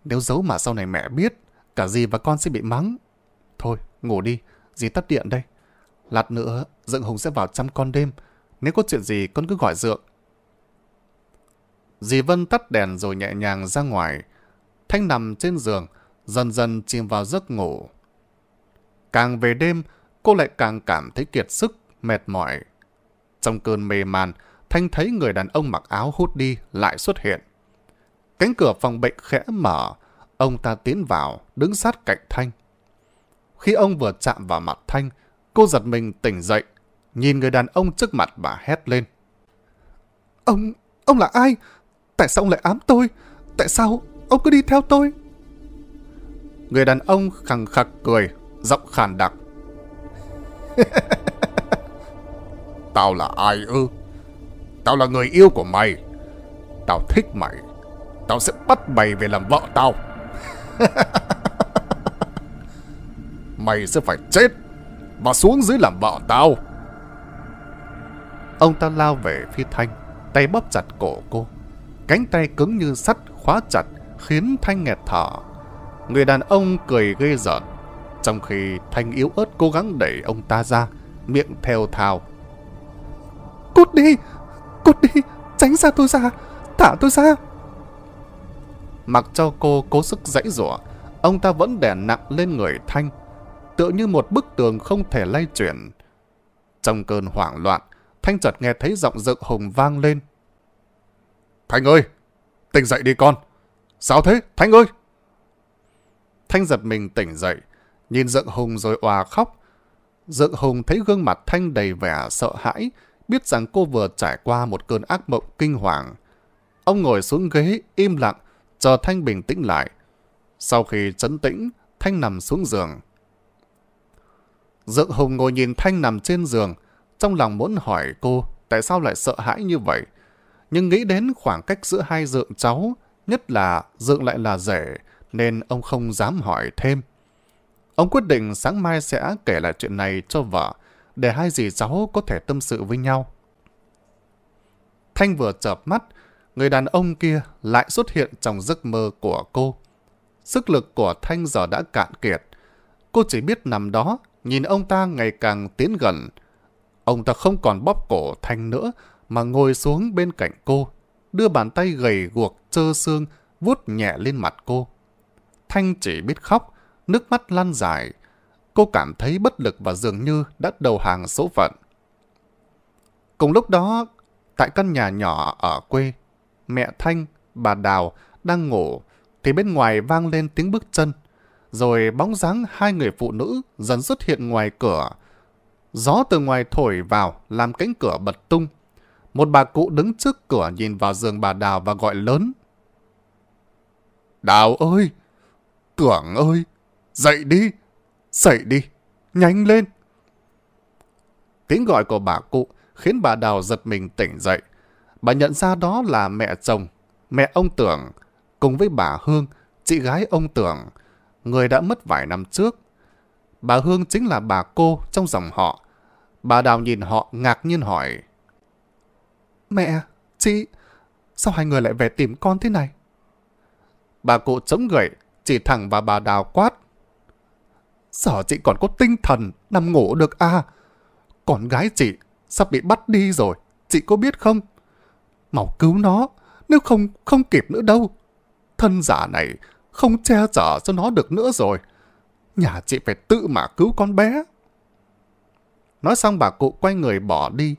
Nếu giấu mà sau này mẹ biết, cả dì và con sẽ bị mắng. Thôi, ngủ đi, dì tắt điện đây. Lát nữa, Dượng Hùng sẽ vào chăm con đêm. Nếu có chuyện gì, con cứ gọi Dượng. Dì Vân tắt đèn rồi nhẹ nhàng ra ngoài. Thanh nằm trên giường, dần dần chìm vào giấc ngủ. Càng về đêm, cô lại càng cảm thấy kiệt sức, mệt mỏi. Trong cơn mê man, Thanh thấy người đàn ông mặc áo hút đi lại xuất hiện. Cánh cửa phòng bệnh khẽ mở, ông ta tiến vào, đứng sát cạnh Thanh. Khi ông vừa chạm vào mặt Thanh, cô giật mình tỉnh dậy, nhìn người đàn ông trước mặt bà hét lên. Ông, ông là ai? Tại sao ông lại ám tôi? Tại sao ông cứ đi theo tôi? Người đàn ông khẳng khặc cười, giọng khàn đặc. Tao là ai ư? Tao là người yêu của mày. Tao thích mày. Tao sẽ bắt mày về làm vợ tao. mày sẽ phải chết và xuống dưới làm vợ tao. Ông ta lao về phía Thanh, tay bóp chặt cổ cô. Cánh tay cứng như sắt khóa chặt khiến Thanh nghẹt thở. Người đàn ông cười ghê giận trong khi Thanh yếu ớt cố gắng đẩy ông ta ra, miệng theo thào. Cút đi! Cút đi! Tránh ra tôi ra! Thả tôi ra! Mặc cho cô cố sức dãy rủa ông ta vẫn đè nặng lên người Thanh, tựa như một bức tường không thể lay chuyển. Trong cơn hoảng loạn, Thanh chợt nghe thấy giọng dựng hùng vang lên. Thanh ơi! Tỉnh dậy đi con! Sao thế? Thanh ơi! Thanh giật mình tỉnh dậy, nhìn dượng hùng rồi òa khóc. Dượng hùng thấy gương mặt Thanh đầy vẻ sợ hãi, biết rằng cô vừa trải qua một cơn ác mộng kinh hoàng. Ông ngồi xuống ghế, im lặng, chờ Thanh bình tĩnh lại. Sau khi trấn tĩnh, Thanh nằm xuống giường. Dượng Hùng ngồi nhìn Thanh nằm trên giường, trong lòng muốn hỏi cô tại sao lại sợ hãi như vậy. Nhưng nghĩ đến khoảng cách giữa hai dượng cháu, nhất là dượng lại là rể, nên ông không dám hỏi thêm. Ông quyết định sáng mai sẽ kể lại chuyện này cho vợ, để hai dì cháu có thể tâm sự với nhau. Thanh vừa chợp mắt, người đàn ông kia lại xuất hiện trong giấc mơ của cô. Sức lực của Thanh giờ đã cạn kiệt. Cô chỉ biết nằm đó, nhìn ông ta ngày càng tiến gần. Ông ta không còn bóp cổ Thanh nữa, mà ngồi xuống bên cạnh cô, đưa bàn tay gầy guộc trơ xương vuốt nhẹ lên mặt cô. Thanh chỉ biết khóc, nước mắt lan dài. Cô cảm thấy bất lực và dường như đã đầu hàng số phận. Cùng lúc đó, tại căn nhà nhỏ ở quê, mẹ Thanh, bà Đào đang ngủ thì bên ngoài vang lên tiếng bước chân. Rồi bóng dáng hai người phụ nữ dần xuất hiện ngoài cửa. Gió từ ngoài thổi vào làm cánh cửa bật tung. Một bà cụ đứng trước cửa nhìn vào giường bà Đào và gọi lớn. Đào ơi! Tưởng ơi! Dậy đi! Dậy đi! Nhanh lên! Tiếng gọi của bà cụ khiến bà Đào giật mình tỉnh dậy. Bà nhận ra đó là mẹ chồng, mẹ ông Tưởng, cùng với bà Hương, chị gái ông Tưởng, người đã mất vài năm trước. Bà Hương chính là bà cô trong dòng họ. Bà Đào nhìn họ ngạc nhiên hỏi. Mẹ, chị, sao hai người lại về tìm con thế này? Bà cụ chống gậy, chỉ thẳng vào bà Đào quát sợ chị còn có tinh thần, nằm ngủ được à? Con gái chị sắp bị bắt đi rồi, chị có biết không? Màu cứu nó, nếu không, không kịp nữa đâu. Thân giả này không che chở cho nó được nữa rồi. Nhà chị phải tự mà cứu con bé. Nói xong bà cụ quay người bỏ đi.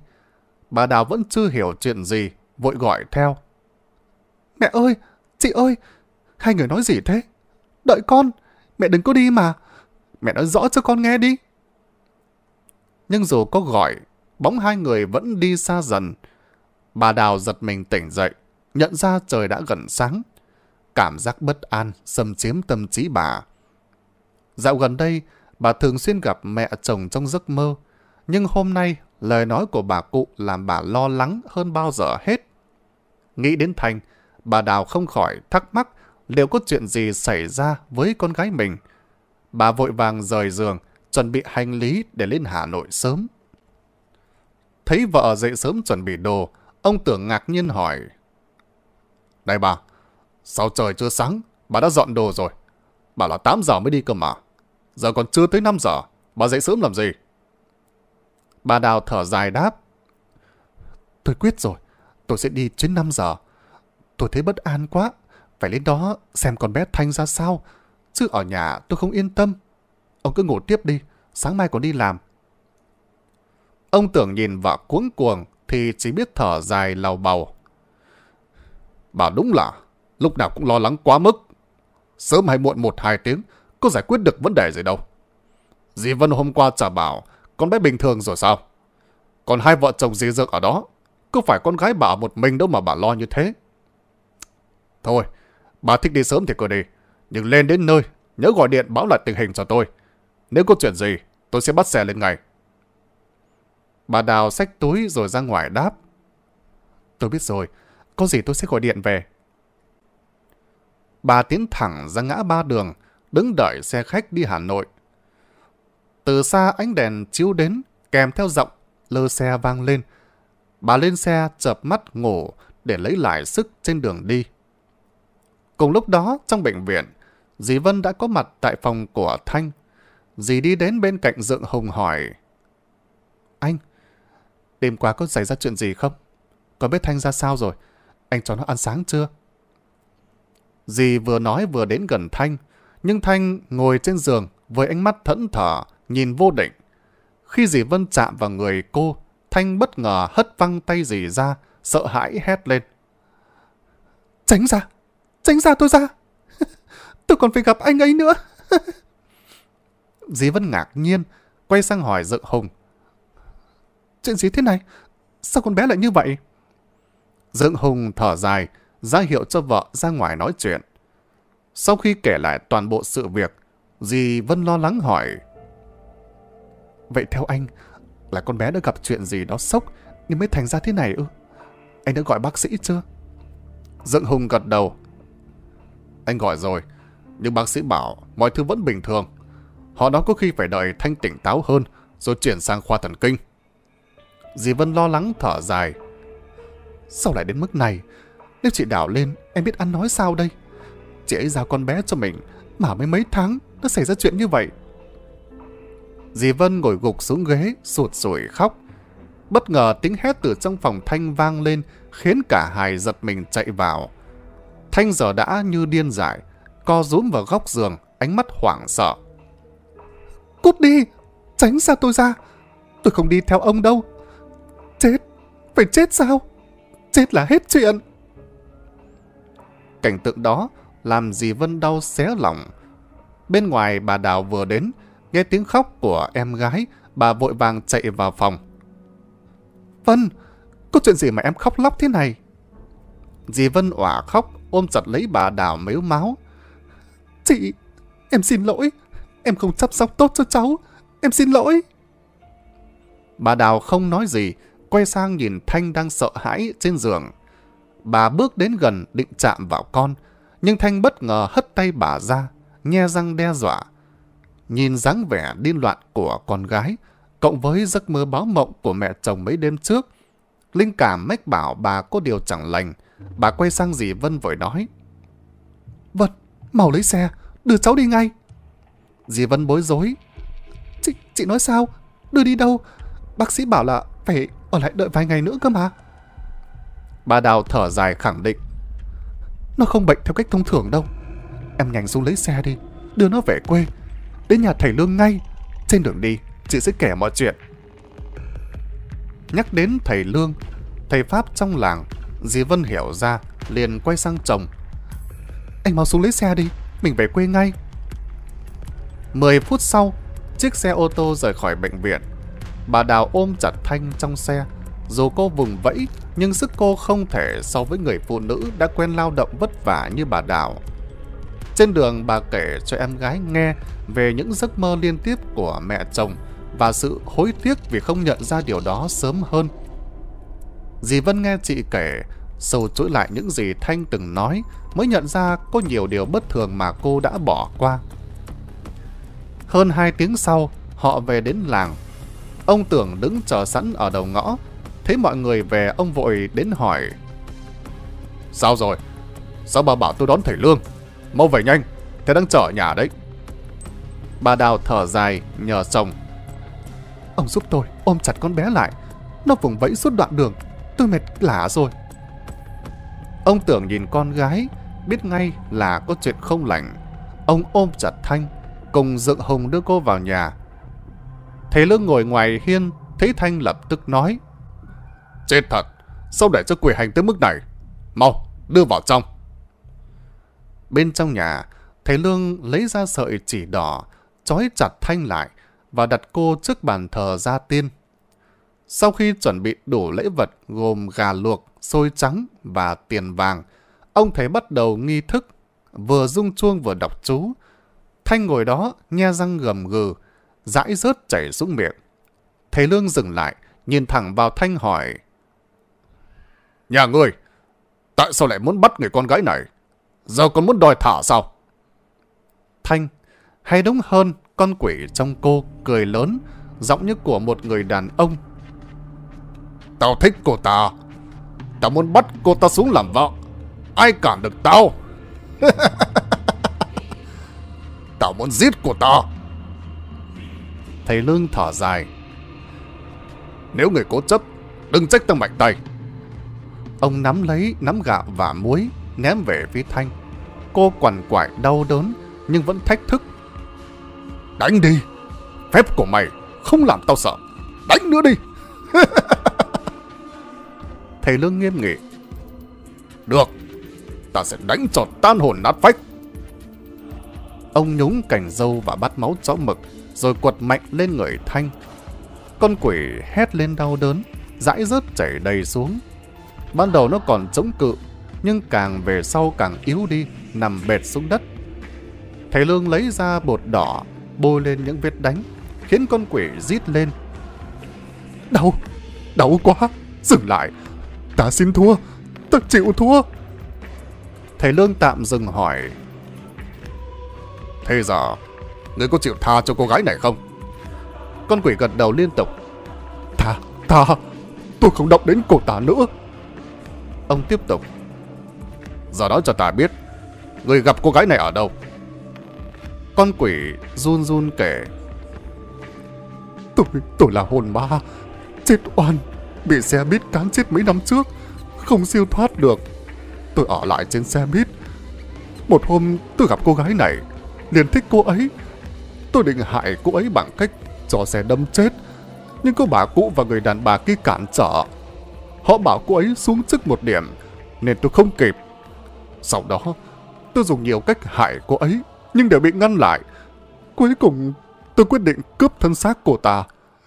Bà Đào vẫn chưa hiểu chuyện gì, vội gọi theo. Mẹ ơi, chị ơi, hai người nói gì thế? Đợi con, mẹ đừng có đi mà. Mẹ nói rõ cho con nghe đi. Nhưng dù có gọi, bóng hai người vẫn đi xa dần. Bà Đào giật mình tỉnh dậy, nhận ra trời đã gần sáng. Cảm giác bất an xâm chiếm tâm trí bà. Dạo gần đây, bà thường xuyên gặp mẹ chồng trong giấc mơ. Nhưng hôm nay, lời nói của bà cụ làm bà lo lắng hơn bao giờ hết. Nghĩ đến Thành, bà Đào không khỏi thắc mắc liệu có chuyện gì xảy ra với con gái mình. Bà vội vàng rời giường, chuẩn bị hành lý để lên Hà Nội sớm. Thấy vợ dậy sớm chuẩn bị đồ, ông tưởng ngạc nhiên hỏi. Này bà, sao trời chưa sáng, bà đã dọn đồ rồi. Bà là 8 giờ mới đi cơ mà. Giờ còn chưa tới 5 giờ, bà dậy sớm làm gì? Bà Đào thở dài đáp. Tôi quyết rồi, tôi sẽ đi chuyến 5 giờ. Tôi thấy bất an quá, phải lên đó xem con bé Thanh ra sao, Chứ ở nhà tôi không yên tâm. Ông cứ ngủ tiếp đi, sáng mai còn đi làm. Ông tưởng nhìn vợ cuống cuồng thì chỉ biết thở dài lào bầu. bảo đúng là lúc nào cũng lo lắng quá mức. Sớm hay muộn một hai tiếng có giải quyết được vấn đề gì đâu. Dì Vân hôm qua trả bảo con bé bình thường rồi sao? Còn hai vợ chồng dì dược ở đó có phải con gái bà một mình đâu mà bà lo như thế. Thôi, bà thích đi sớm thì cứ đi nhưng lên đến nơi, nhớ gọi điện báo lại tình hình cho tôi. Nếu có chuyện gì, tôi sẽ bắt xe lên ngay. Bà Đào xách túi rồi ra ngoài đáp. Tôi biết rồi, có gì tôi sẽ gọi điện về. Bà tiến thẳng ra ngã ba đường, đứng đợi xe khách đi Hà Nội. Từ xa ánh đèn chiếu đến, kèm theo giọng, lơ xe vang lên. Bà lên xe chợp mắt ngủ để lấy lại sức trên đường đi. Cùng lúc đó, trong bệnh viện, dì Vân đã có mặt tại phòng của Thanh. Dì đi đến bên cạnh Dượng Hùng hỏi. Anh, đêm qua có xảy ra chuyện gì không? Có biết Thanh ra sao rồi? Anh cho nó ăn sáng chưa? Dì vừa nói vừa đến gần Thanh, nhưng Thanh ngồi trên giường với ánh mắt thẫn thở, nhìn vô định. Khi dì Vân chạm vào người cô, Thanh bất ngờ hất văng tay dì ra, sợ hãi hét lên. Tránh ra! Tránh ra tôi ra! tôi còn phải gặp anh ấy nữa. dí vẫn ngạc nhiên, quay sang hỏi Dự Hùng. Chuyện gì thế này? Sao con bé lại như vậy? Dưỡng Hùng thở dài, ra hiệu cho vợ ra ngoài nói chuyện. Sau khi kể lại toàn bộ sự việc, dì Vân lo lắng hỏi. Vậy theo anh, là con bé đã gặp chuyện gì đó sốc nên mới thành ra thế này ư? Anh đã gọi bác sĩ chưa? Dưỡng Hùng gật đầu. Anh gọi rồi, nhưng bác sĩ bảo mọi thứ vẫn bình thường. Họ đó có khi phải đợi Thanh tỉnh táo hơn rồi chuyển sang khoa thần kinh. Dì Vân lo lắng thở dài. Sao lại đến mức này? Nếu chị đảo lên, em biết ăn nói sao đây? Chị ấy giao con bé cho mình, mà mới mấy tháng đã xảy ra chuyện như vậy. Dì Vân ngồi gục xuống ghế, sụt sủi khóc. Bất ngờ tiếng hét từ trong phòng Thanh vang lên khiến cả hài giật mình chạy vào. Thanh giờ đã như điên dại, co rúm vào góc giường, ánh mắt hoảng sợ. Cút đi! Tránh xa tôi ra! Tôi không đi theo ông đâu! Chết! Phải chết sao? Chết là hết chuyện! Cảnh tượng đó làm dì Vân đau xé lòng. Bên ngoài bà Đào vừa đến, nghe tiếng khóc của em gái, bà vội vàng chạy vào phòng. Vân, có chuyện gì mà em khóc lóc thế này? Dì Vân òa khóc, ôm chặt lấy bà Đào mếu máu. Chị, em xin lỗi, em không chăm sóc tốt cho cháu, em xin lỗi. Bà Đào không nói gì, quay sang nhìn Thanh đang sợ hãi trên giường. Bà bước đến gần định chạm vào con, nhưng Thanh bất ngờ hất tay bà ra, nghe răng đe dọa. Nhìn dáng vẻ điên loạn của con gái, cộng với giấc mơ báo mộng của mẹ chồng mấy đêm trước, linh cảm mách bảo bà có điều chẳng lành. Bà quay sang dì Vân vội nói. Vân, Mau lấy xe, đưa cháu đi ngay. Dì Vân bối rối. Chị, chị nói sao? Đưa đi đâu? Bác sĩ bảo là phải ở lại đợi vài ngày nữa cơ mà. Bà Đào thở dài khẳng định. Nó không bệnh theo cách thông thường đâu. Em nhanh xuống lấy xe đi, đưa nó về quê. Đến nhà thầy Lương ngay. Trên đường đi, chị sẽ kể mọi chuyện. Nhắc đến thầy Lương, thầy Pháp trong làng, dì Vân hiểu ra, liền quay sang chồng anh mau xuống lấy xe đi, mình về quê ngay. 10 phút sau, chiếc xe ô tô rời khỏi bệnh viện. Bà Đào ôm chặt Thanh trong xe. Dù cô vùng vẫy, nhưng sức cô không thể so với người phụ nữ đã quen lao động vất vả như bà Đào. Trên đường, bà kể cho em gái nghe về những giấc mơ liên tiếp của mẹ chồng và sự hối tiếc vì không nhận ra điều đó sớm hơn. Dì Vân nghe chị kể, sâu chuỗi lại những gì Thanh từng nói mới nhận ra có nhiều điều bất thường mà cô đã bỏ qua. Hơn hai tiếng sau, họ về đến làng. Ông Tưởng đứng chờ sẵn ở đầu ngõ, thấy mọi người về ông vội đến hỏi. Sao rồi? Sao bà bảo tôi đón thầy Lương? Mau về nhanh, thầy đang chờ ở nhà đấy. Bà Đào thở dài, nhờ chồng. Ông giúp tôi ôm chặt con bé lại, nó vùng vẫy suốt đoạn đường, tôi mệt lả rồi. Ông tưởng nhìn con gái, biết ngay là có chuyện không lành. Ông ôm chặt Thanh, cùng dựng Hùng đưa cô vào nhà. thầy lương ngồi ngoài hiên, thấy Thanh lập tức nói. Chết thật, sao để cho quỷ hành tới mức này? Mau, đưa vào trong. Bên trong nhà, thầy Lương lấy ra sợi chỉ đỏ, trói chặt Thanh lại và đặt cô trước bàn thờ ra tiên. Sau khi chuẩn bị đủ lễ vật gồm gà luộc, xôi trắng và tiền vàng, ông thầy bắt đầu nghi thức, vừa rung chuông vừa đọc chú. Thanh ngồi đó, nghe răng gầm gừ, dãi rớt chảy xuống miệng. Thầy Lương dừng lại, nhìn thẳng vào Thanh hỏi. Nhà ngươi, tại sao lại muốn bắt người con gái này? Giờ còn muốn đòi thả sao? Thanh, hay đúng hơn, con quỷ trong cô cười lớn, giọng như của một người đàn ông Tao thích cô ta Tao muốn bắt cô ta xuống làm vợ Ai cản được tao Tao muốn giết cô ta Thầy Lương thở dài Nếu người cố chấp Đừng trách tao mạnh tay Ông nắm lấy nắm gạo và muối Ném về phía Thanh Cô quằn quại đau đớn Nhưng vẫn thách thức Đánh đi Phép của mày không làm tao sợ Đánh nữa đi thầy Lương nghiêm nghị. Được, ta sẽ đánh cho tan hồn nát phách. Ông nhúng cành dâu và bắt máu chó mực, rồi quật mạnh lên người Thanh. Con quỷ hét lên đau đớn, dãi rớt chảy đầy xuống. Ban đầu nó còn chống cự, nhưng càng về sau càng yếu đi, nằm bệt xuống đất. Thầy Lương lấy ra bột đỏ, bôi lên những vết đánh, khiến con quỷ rít lên. Đau, đau quá, dừng lại, Ta xin thua, ta chịu thua. Thầy Lương tạm dừng hỏi. Thế giờ, ngươi có chịu tha cho cô gái này không? Con quỷ gật đầu liên tục. Tha, tha, tôi không động đến cô ta nữa. Ông tiếp tục. Giờ nói cho ta biết, người gặp cô gái này ở đâu? Con quỷ run run kể. Tôi, tôi là hồn ma, chết oan bị xe buýt cán chết mấy năm trước, không siêu thoát được. Tôi ở lại trên xe buýt. Một hôm tôi gặp cô gái này, liền thích cô ấy. Tôi định hại cô ấy bằng cách cho xe đâm chết, nhưng cô bà cụ và người đàn bà kia cản trở. Họ bảo cô ấy xuống chức một điểm, nên tôi không kịp. Sau đó, tôi dùng nhiều cách hại cô ấy, nhưng đều bị ngăn lại. Cuối cùng, tôi quyết định cướp thân xác cô ta,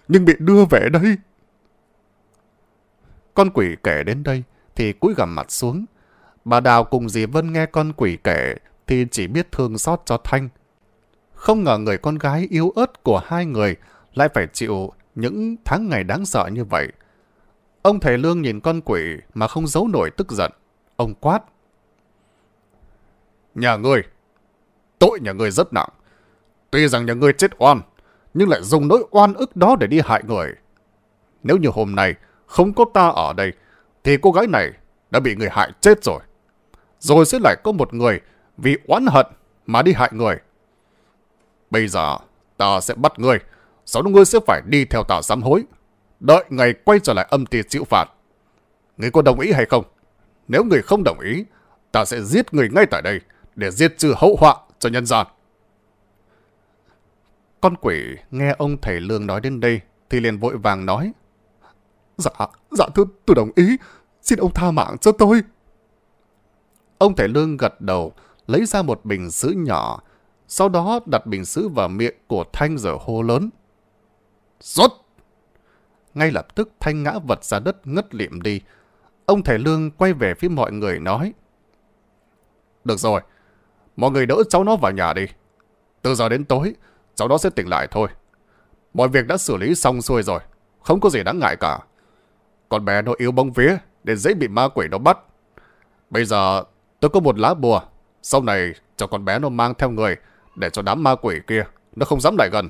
nhưng bị đưa về đây. Con quỷ kể đến đây thì cúi gằm mặt xuống. Bà Đào cùng dì Vân nghe con quỷ kể thì chỉ biết thương xót cho Thanh. Không ngờ người con gái yếu ớt của hai người lại phải chịu những tháng ngày đáng sợ như vậy. Ông thầy Lương nhìn con quỷ mà không giấu nổi tức giận. Ông quát. Nhà ngươi, tội nhà ngươi rất nặng. Tuy rằng nhà ngươi chết oan, nhưng lại dùng nỗi oan ức đó để đi hại người. Nếu như hôm nay không có ta ở đây, thì cô gái này đã bị người hại chết rồi. Rồi sẽ lại có một người vì oán hận mà đi hại người. Bây giờ ta sẽ bắt ngươi, sau đó ngươi sẽ phải đi theo ta sám hối. Đợi ngày quay trở lại âm ti chịu phạt. Ngươi có đồng ý hay không? Nếu người không đồng ý, ta sẽ giết người ngay tại đây để giết trừ hậu họa cho nhân gian. Con quỷ nghe ông thầy Lương nói đến đây thì liền vội vàng nói. Dạ, dạ thưa tôi đồng ý, xin ông tha mạng cho tôi. Ông thầy lương gật đầu, lấy ra một bình sứ nhỏ, sau đó đặt bình sứ vào miệng của Thanh rồi hô lớn. Rốt! Ngay lập tức Thanh ngã vật ra đất ngất liệm đi. Ông thầy lương quay về phía mọi người nói. Được rồi, mọi người đỡ cháu nó vào nhà đi. Từ giờ đến tối, cháu nó sẽ tỉnh lại thôi. Mọi việc đã xử lý xong xuôi rồi, không có gì đáng ngại cả. Con bé nó yếu bóng vía để dễ bị ma quỷ nó bắt. Bây giờ tôi có một lá bùa. Sau này cho con bé nó mang theo người để cho đám ma quỷ kia nó không dám lại gần.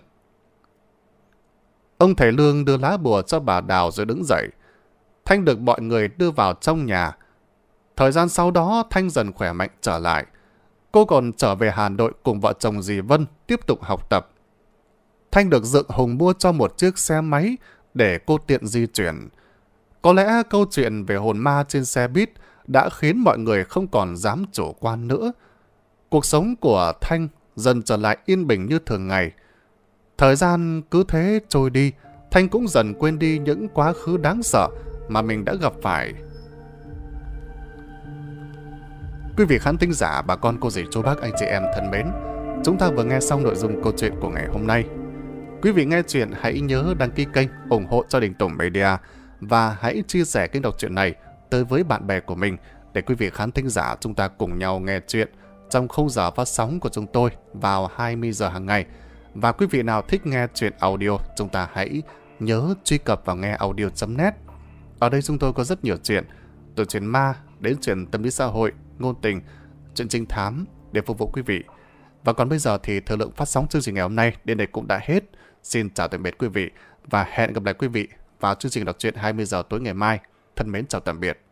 Ông thầy Lương đưa lá bùa cho bà Đào rồi đứng dậy. Thanh được mọi người đưa vào trong nhà. Thời gian sau đó Thanh dần khỏe mạnh trở lại. Cô còn trở về Hà Nội cùng vợ chồng dì Vân tiếp tục học tập. Thanh được Dượng Hùng mua cho một chiếc xe máy để cô tiện di chuyển. Có lẽ câu chuyện về hồn ma trên xe buýt đã khiến mọi người không còn dám chủ quan nữa. Cuộc sống của Thanh dần trở lại yên bình như thường ngày. Thời gian cứ thế trôi đi, Thanh cũng dần quên đi những quá khứ đáng sợ mà mình đã gặp phải. Quý vị khán thính giả, bà con cô dì chú bác anh chị em thân mến, chúng ta vừa nghe xong nội dung câu chuyện của ngày hôm nay. Quý vị nghe chuyện hãy nhớ đăng ký kênh, ủng hộ cho Đình Tổng Media và hãy chia sẻ kênh đọc truyện này tới với bạn bè của mình để quý vị khán thính giả chúng ta cùng nhau nghe chuyện trong khung giờ phát sóng của chúng tôi vào 20 giờ hàng ngày. Và quý vị nào thích nghe chuyện audio, chúng ta hãy nhớ truy cập vào nghe audio.net. Ở đây chúng tôi có rất nhiều chuyện, từ chuyện ma đến chuyện tâm lý xã hội, ngôn tình, chuyện trinh thám để phục vụ quý vị. Và còn bây giờ thì thời lượng phát sóng chương trình ngày hôm nay đến đây cũng đã hết. Xin chào tạm biệt quý vị và hẹn gặp lại quý vị vào chương trình đọc truyện 20 giờ tối ngày mai. Thân mến chào tạm biệt.